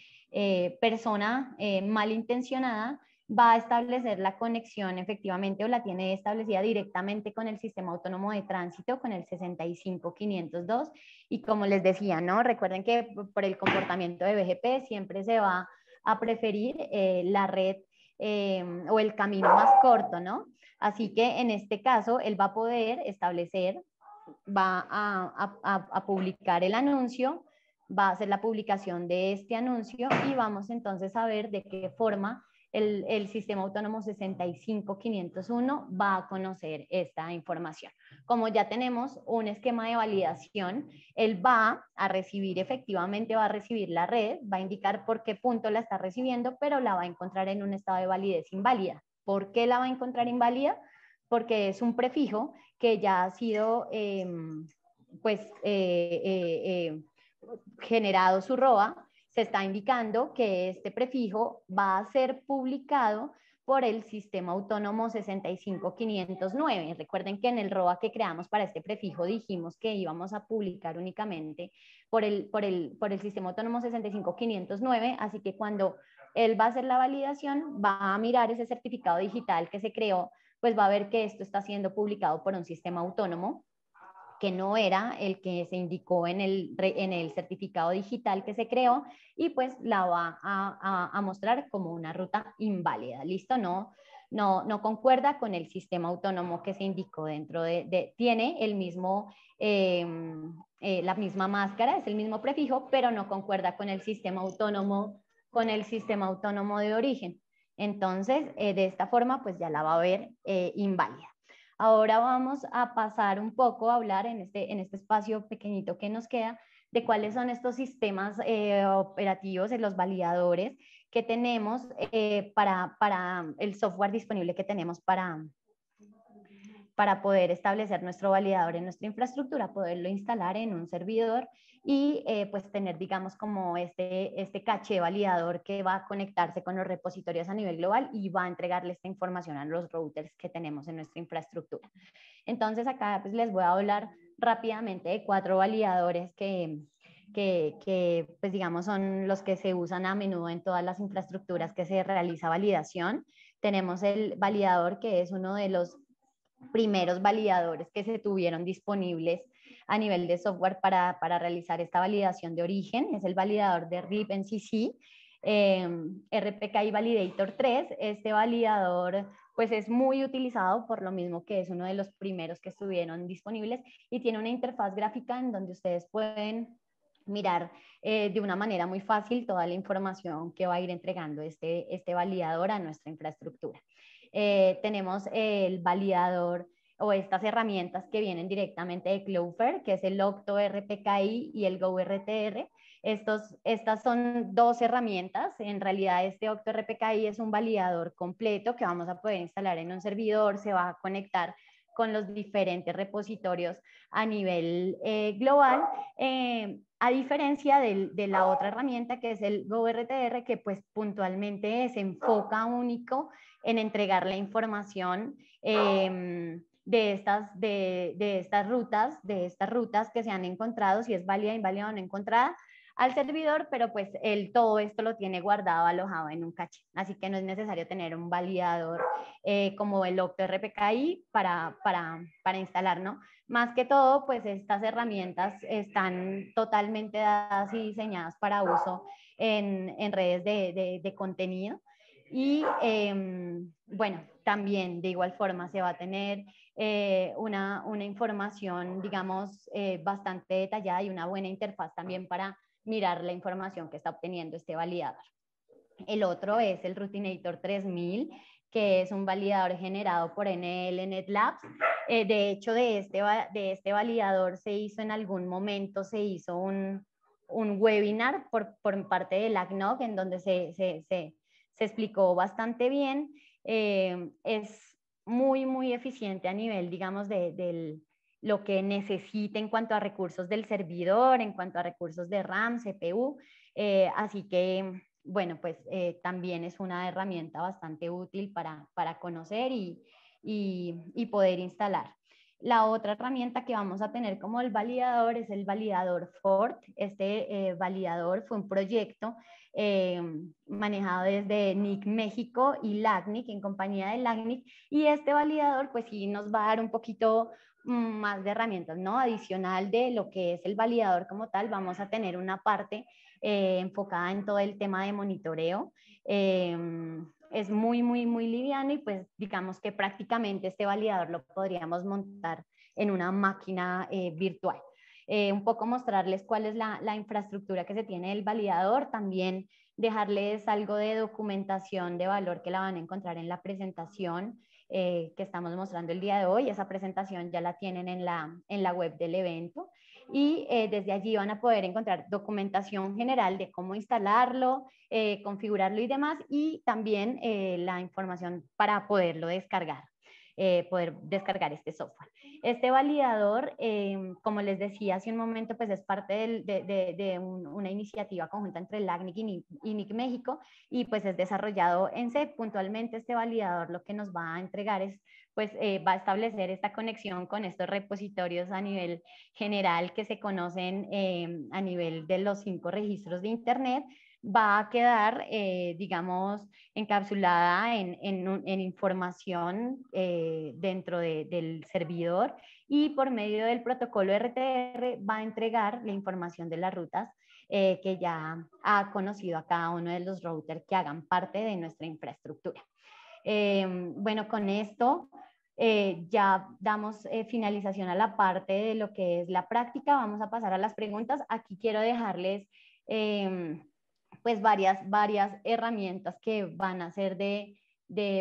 persona malintencionada, va a establecer la conexión efectivamente o la tiene establecida directamente con el sistema autónomo de tránsito, con el 65502. Y como les decía, ¿no? Recuerden que por el comportamiento de BGP siempre se va a preferir eh, la red em, o el camino más corto, ¿no? Así que en este caso, él va a poder establecer, va a publicar el anuncio, va a hacer la publicación de este anuncio y vamos entonces a ver de qué forma el, Sistema Autónomo 65501 va a conocer esta información. Como ya tenemos un esquema de validación, él va a recibir, efectivamente va a recibir la red, va a indicar por qué punto la está recibiendo, pero la va a encontrar en un estado de validez inválida. ¿Por qué la va a encontrar inválida? Porque es un prefijo que ya ha sido, em, pues, eh, eh, eh, generado su roba está indicando que este prefijo va a ser publicado por el sistema autónomo 65509. Recuerden que en el ROA que creamos para este prefijo dijimos que íbamos a publicar únicamente por el, por el, por el sistema autónomo 65509, así que cuando él va a hacer la validación, va a mirar ese certificado digital que se creó, pues va a ver que esto está siendo publicado por un sistema autónomo que no era el que se indicó en el, en el certificado digital que se creó y pues la va a, mostrar como una ruta inválida, ¿listo? No, no, no, concuerda con el sistema autónomo que se indicó dentro de, tiene el mismo, eh, eh, la misma máscara, es el mismo prefijo, pero no concuerda con el sistema autónomo, con el sistema autónomo de origen. Entonces, eh, de esta forma, pues ya la va a ver inválida. Ahora vamos a pasar un poco a hablar en este, en este espacio pequeñito que nos queda de cuáles son estos sistemas eh, operativos, los validadores que tenemos eh, para el software disponible que tenemos para, para poder establecer nuestro validador en nuestra infraestructura, poderlo instalar en un servidor y eh, pues tener, digamos, como este, este caché validador que va a conectarse con los repositorios a nivel global y va a entregarle esta información a los routers que tenemos en nuestra infraestructura. Entonces acá pues les voy a hablar rápidamente de cuatro validadores que, que, que, pues digamos son los que se usan a menudo en todas las infraestructuras que se realiza validación. Tenemos el validador que es uno de los primeros validadores que se tuvieron disponibles a nivel de software para, realizar esta validación de origen, es el validador de RIP NCC, em, RPKI Validator 3. Este validador pues es muy utilizado por lo mismo que es uno de los primeros que estuvieron disponibles y tiene una interfaz gráfica en donde ustedes pueden mirar eh, de una manera muy fácil toda la información que va a ir entregando este, este validador a nuestra infraestructura. Eh, tenemos el validador o estas herramientas que vienen directamente de Cloudflare, que es el Octo y el GoRTR. Estos, estas son dos herramientas. En realidad, este Octo es un validador completo que vamos a poder instalar en un servidor, se va a conectar con los diferentes repositorios a nivel eh, global, eh, a diferencia de la otra herramienta que es el GoRTR, que pues puntualmente se enfoca único en entregar la información. Em, de estas, de, de, estas rutas, de estas rutas que se han encontrado, si es válida, inválida o no encontrada, al servidor, pero pues él todo esto lo tiene guardado, alojado en un caché. Así que no es necesario tener un validador eh, como el OctoRPKI para, para, para instalar, ¿no? Más que todo, pues estas herramientas están totalmente dadas y diseñadas para uso en, en redes de, de, contenido. Y em, bueno, también de igual forma se va a tener eh, una, una, información, digamos, eh, bastante detallada y una buena interfaz también para mirar la información que está obteniendo este validador. El otro es el Routinator 3000, que es un validador generado por NLNet Labs. Eh, de hecho, de este, de este validador se hizo en algún momento, se hizo un, un webinar por, por, parte del ACNOG en donde se, se, se, se explicó bastante bien. Eh, es muy, muy eficiente a nivel, digamos, de, del, lo que necesite en cuanto a recursos del servidor, en cuanto a recursos de RAM, CPU. Eh, así que, bueno, pues eh, también es una herramienta bastante útil para, conocer y, poder instalar. La otra herramienta que vamos a tener como el validador es el validador Ford. Este eh, validador fue un proyecto manejado desde NIC México y LACNIC, en compañía de LACNIC. Y este validador, pues sí, nos va a dar un poquito Mm, más de herramientas, ¿no? Adicional de lo que es el validador como tal, vamos a tener una parte eh, enfocada en todo el tema de monitoreo. Em, es muy, muy, muy liviano y pues digamos que prácticamente este validador lo podríamos montar en una máquina eh, virtual. Eh, un poco mostrarles cuál es la, la infraestructura que se tiene del validador, también dejarles algo de documentación de valor que la van a encontrar en la presentación, eh, que estamos mostrando el día de hoy. Esa presentación ya la tienen en la, en la web del evento y eh, desde allí van a poder encontrar documentación general de cómo instalarlo, eh, configurarlo y demás y también la información para poderlo descargar. Eh, poder descargar este software. Este validador, em, como les decía hace un momento, pues es parte de, una iniciativa conjunta entre LACNIC y NIC, México y pues es desarrollado en C. Puntualmente este validador lo que nos va a entregar es pues eh, va a establecer esta conexión con estos repositorios a nivel general que se conocen em, a nivel de los cinco registros de Internet va a quedar, eh, digamos, encapsulada en, información eh, dentro del servidor y por medio del protocolo RTR va a entregar la información de las rutas eh, que ya ha conocido a cada uno de los routers que hagan parte de nuestra infraestructura. bueno, con esto ya damos finalización a la parte de lo que es la práctica, vamos a pasar a las preguntas. Aquí quiero dejarles pues varias, varias herramientas que van a ser de,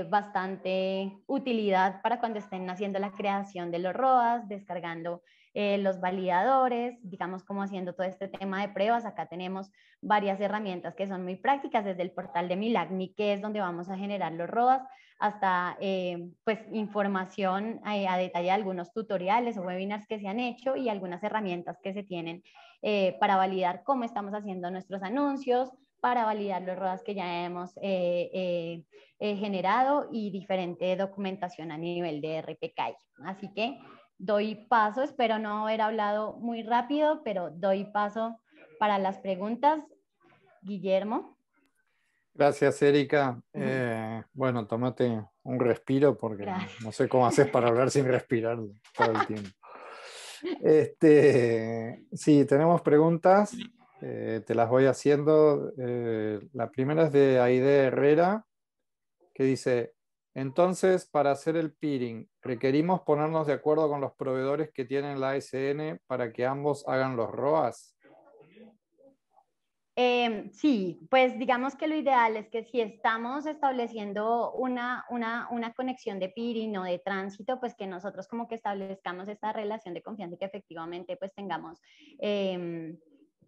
bastante utilidad para cuando estén haciendo la creación de los ROAS, descargando eh, los validadores, digamos como haciendo todo este tema de pruebas. Acá tenemos varias herramientas que son muy prácticas, desde el portal de Milagni, que es donde vamos a generar los ROAS, hasta eh, pues información eh, a detalle de algunos tutoriales o webinars que se han hecho y algunas herramientas que se tienen eh, para validar cómo estamos haciendo nuestros anuncios, para validar los ruedas que ya hemos eh, eh, generado y diferente documentación a nivel de RPKI. Así que doy paso, espero no haber hablado muy rápido, pero doy paso para las preguntas. Guillermo. Gracias, Erika. bueno, tómate un respiro porque no sé cómo haces para hablar sin respirar todo el tiempo. Este, sí, tenemos preguntas, eh, te las voy haciendo. Eh, la primera es de Aide Herrera, que dice, entonces, para hacer el peering, requerimos ponernos de acuerdo con los proveedores que tienen la ASN para que ambos hagan los ROAS. Em, sí, pues digamos que lo ideal es que si estamos estableciendo una, una, conexión de peering o de tránsito, pues que nosotros como que establezcamos esta relación de confianza y que efectivamente pues tengamos... Em,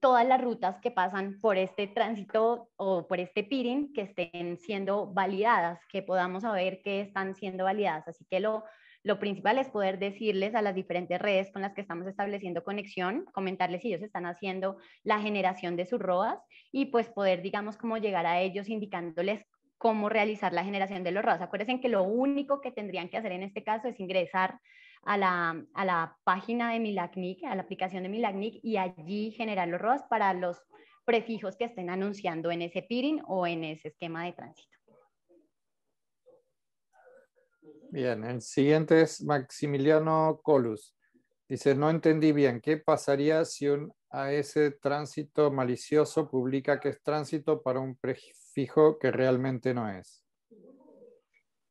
todas las rutas que pasan por este tránsito o por este peering que estén siendo validadas, que podamos saber que están siendo validadas. Así que lo, lo principal es poder decirles a las diferentes redes con las que estamos estableciendo conexión, comentarles si ellos están haciendo la generación de sus ROAS y pues poder, digamos, como llegar a ellos indicándoles cómo realizar la generación de los ROAS. Acuérdense que lo único que tendrían que hacer en este caso es ingresar a la, página de Milagnic, a la aplicación de Milacnic y allí generar los ROAS para los prefijos que estén anunciando en ese peering o en ese esquema de tránsito. Bien, el siguiente es Maximiliano Colus. Dice, no entendí bien, ¿qué pasaría si un ese tránsito malicioso publica que es tránsito para un prefijo que realmente no es?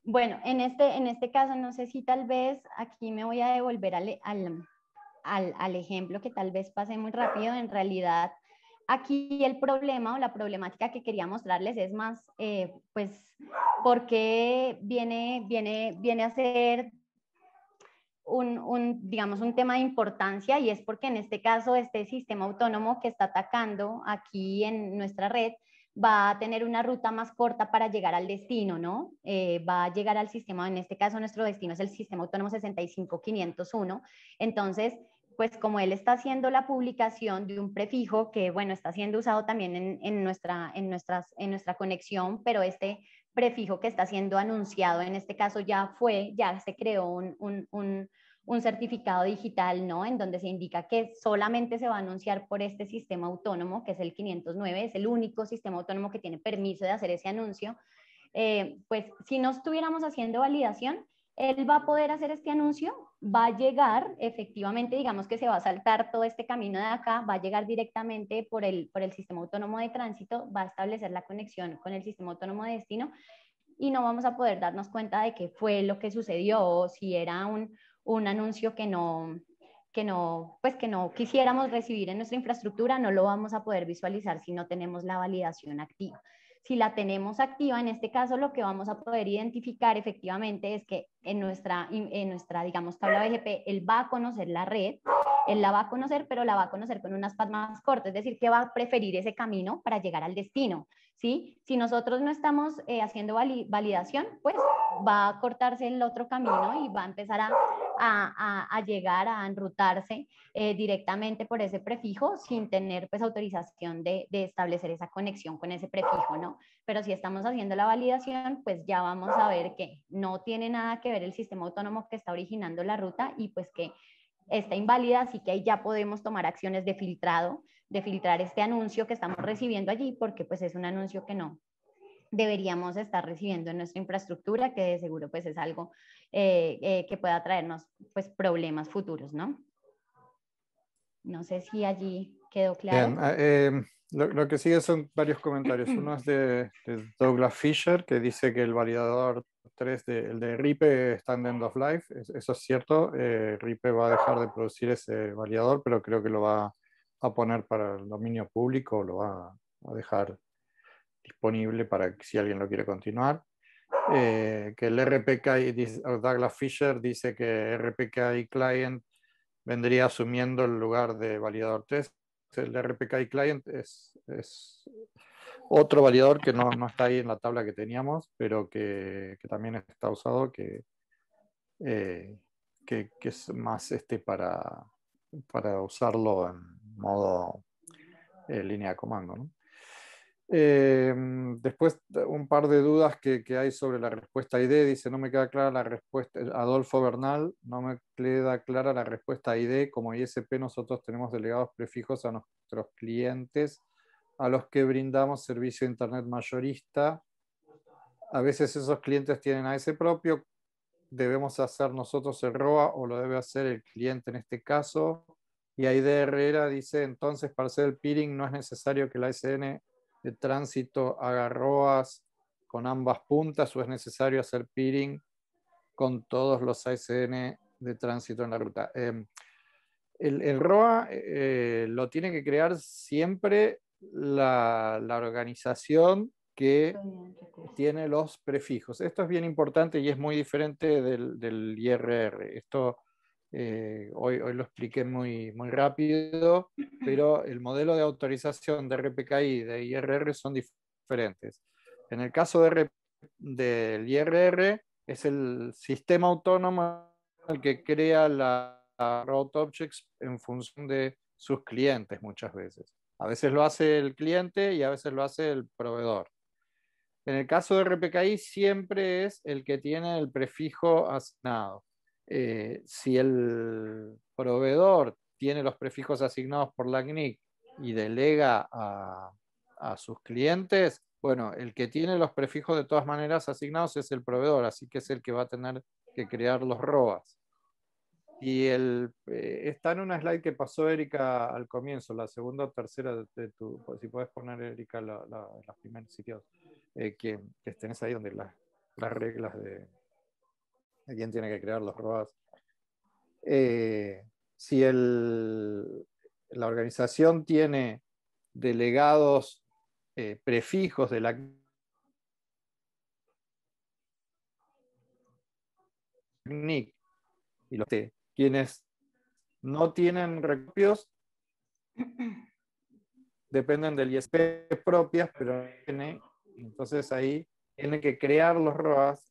Bueno, en este, en este caso, no sé si tal vez aquí me voy a devolver al, al, al ejemplo que tal vez pasé muy rápido. En realidad, Aquí el problema o la problemática que quería mostrarles es más, eh, pues, porque viene, viene, viene a ser un, un, digamos, un tema de importancia y es porque en este caso este sistema autónomo que está atacando aquí en nuestra red va a tener una ruta más corta para llegar al destino, ¿no? Eh, va a llegar al sistema, en este caso nuestro destino es el sistema autónomo 65501, entonces pues como él está haciendo la publicación de un prefijo que, bueno, está siendo usado también en, nuestra, en, nuestras, en nuestra conexión, pero este prefijo que está siendo anunciado, en este caso ya fue, ya se creó un, certificado digital, ¿no? En donde se indica que solamente se va a anunciar por este sistema autónomo, que es el 509, es el único sistema autónomo que tiene permiso de hacer ese anuncio. Eh, pues si no estuviéramos haciendo validación, él va a poder hacer este anuncio, va a llegar, efectivamente, digamos que se va a saltar todo este camino de acá, va a llegar directamente por el, sistema autónomo de tránsito, va a establecer la conexión con el sistema autónomo de destino y no vamos a poder darnos cuenta de qué fue lo que sucedió, si era un, un anuncio que no, que no, pues que no quisiéramos recibir en nuestra infraestructura, no lo vamos a poder visualizar si no tenemos la validación activa si la tenemos activa, en este caso lo que vamos a poder identificar efectivamente es que en nuestra, en nuestra digamos, tabla BGP, él va a conocer la red, él la va a conocer, pero la va a conocer con unas patas más cortas, es decir, que va a preferir ese camino para llegar al destino. ¿sí? Si nosotros no estamos eh, haciendo validación, pues va a cortarse el otro camino y va a empezar a, a, a llegar a enrutarse eh, directamente por ese prefijo sin tener pues autorización de, de, establecer esa conexión con ese prefijo, ¿no? Pero si estamos haciendo la validación, pues ya vamos a ver que no tiene nada que ver el sistema autónomo que está originando la ruta y pues que está inválida, así que ahí ya podemos tomar acciones de filtrado de filtrar este anuncio que estamos recibiendo allí, porque pues es un anuncio que no deberíamos estar recibiendo en nuestra infraestructura, que de seguro pues es algo eh, eh, que pueda traernos pues problemas futuros, ¿no? No sé si allí quedó claro. Ah, em, lo, que sigue son varios comentarios. Uno es de, Douglas Fisher, que dice que el variador 3, de, el de RIPE está en end of life. Eso es cierto. Eh, RIPE va a dejar de producir ese variador pero creo que lo va a a poner para el dominio público, lo va a dejar disponible para si alguien lo quiere continuar. Eh, que el RPK, Douglas Fisher dice que RPKI Client vendría asumiendo el lugar de validador test. El RPKI Client es, otro validador que no, está ahí en la tabla que teníamos, pero que, también está usado, eh, que, que, es más este para, para usarlo en, modo eh, línea de comando. Em, después, un par de dudas que, que, hay sobre la respuesta ID. Dice, no me queda clara la respuesta, eh, Adolfo Bernal, no me queda clara la respuesta ID. Como ISP nosotros tenemos delegados prefijos a nuestros clientes a los que brindamos servicio de Internet mayorista. A veces esos clientes tienen a ese propio. ¿Debemos hacer nosotros el ROA o lo debe hacer el cliente en este caso? Y ahí Herrera dice, entonces para hacer el peering no es necesario que la ASN de tránsito haga ROAS con ambas puntas o es necesario hacer peering con todos los ASN de tránsito en la ruta. Em, el, ROA eh, lo tiene que crear siempre la, organización que tiene los prefijos. Esto es bien importante y es muy diferente del, del IRR. Esto eh, hoy, lo expliqué muy, rápido, pero el modelo de autorización de RPKI y de IRR son diferentes. En el caso de del IRR, es el sistema autónomo el que crea la, Road objects en función de sus clientes muchas veces. A veces lo hace el cliente y a veces lo hace el proveedor. En el caso de RPKI siempre es el que tiene el prefijo asignado. Eh, si el proveedor tiene los prefijos asignados por la CNIC y delega a, sus clientes, bueno, el que tiene los prefijos de todas maneras asignados es el proveedor, así que es el que va a tener que crear los ROAS. Y el, eh, está en una slide que pasó Erika al comienzo, la segunda o tercera de, tu, si puedes poner Erika la, la, primera sitio, eh, que, tenés ahí donde las reglas de, quién tiene que crear los ROAS. Eh, si el, la organización tiene delegados eh, prefijos de la CNIC y los quienes no tienen recopios, dependen del ISP propias, pero entonces ahí tiene que crear los ROAS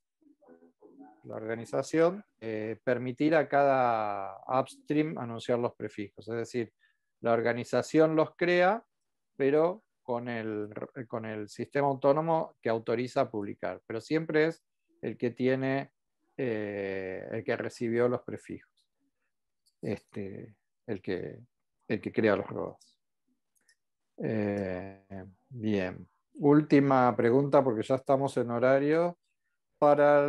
la organización, eh, permitir a cada upstream anunciar los prefijos. Es decir, la organización los crea, pero con el, sistema autónomo que autoriza a publicar. Pero siempre es el que tiene, eh, el que recibió los prefijos. Este, el, que, el que crea los robots. Eh, bien. Última pregunta, porque ya estamos en horario para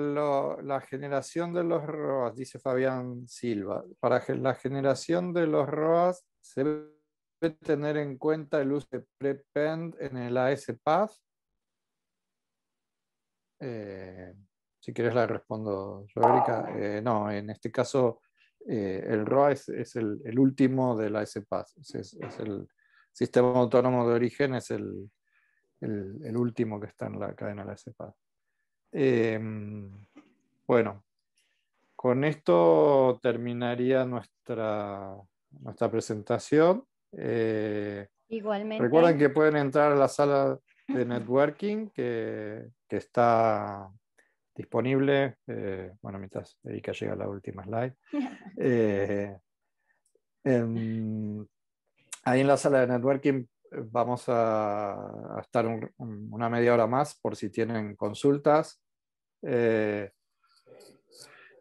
la generación de los ROAS, dice Fabián Silva, para la generación de los ROAS se debe tener en cuenta el uso de prepend en el as Eh, si quieres la respondo, rodríguez, eh, no, en este caso eh, el ROAS es, el, último del la path. Es, el sistema autónomo de origen, es el, último que está en la cadena de la Em, bueno, con esto terminaría nuestra, nuestra presentación. Eh, Igualmente. Recuerden que pueden entrar a la sala de networking que, está disponible. Eh, bueno, mientras que llega la última slide. Eh, ahí en la sala de networking Vamos a, estar una media hora más por si tienen consultas. Eh,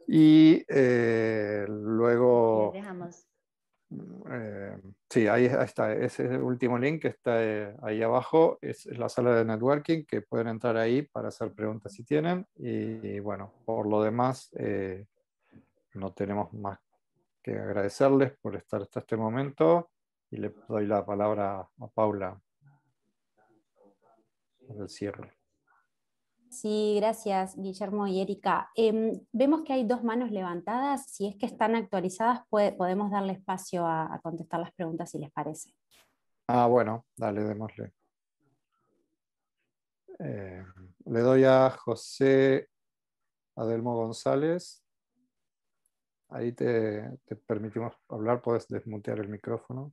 y eh, luego... Eh, sí, ahí, está. Ese último link que está ahí abajo. Es la sala de networking que pueden entrar ahí para hacer preguntas si tienen. y bueno, por lo demás, no tenemos más que agradecerles por estar hasta este momento y le doy la palabra a Paula para el cierre. Sí, gracias Guillermo y Erika. Em, vemos que hay dos manos levantadas. Si es que están actualizadas, podemos darle espacio a, contestar las preguntas si les parece. Ah, bueno, dale, démosle. Eh, le doy a José Adelmo González. Ahí te, te permitimos hablar, puedes desmutear el micrófono.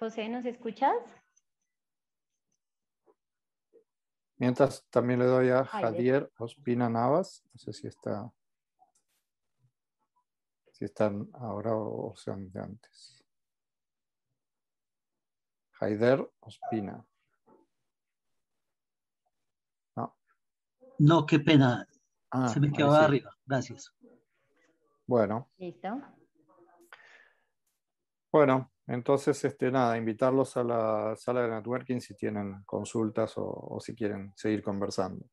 José, ¿nos escuchas? Mientras también le doy a Javier Ospina Navas. No sé si está. Si están ahora o sean de antes. Jaider Ospina. No. No, qué pena. Ah, Se me quedó arriba. Gracias. Bueno. Listo. Bueno, entonces, este, nada, invitarlos a la sala de networking si tienen consultas o, o si quieren seguir conversando.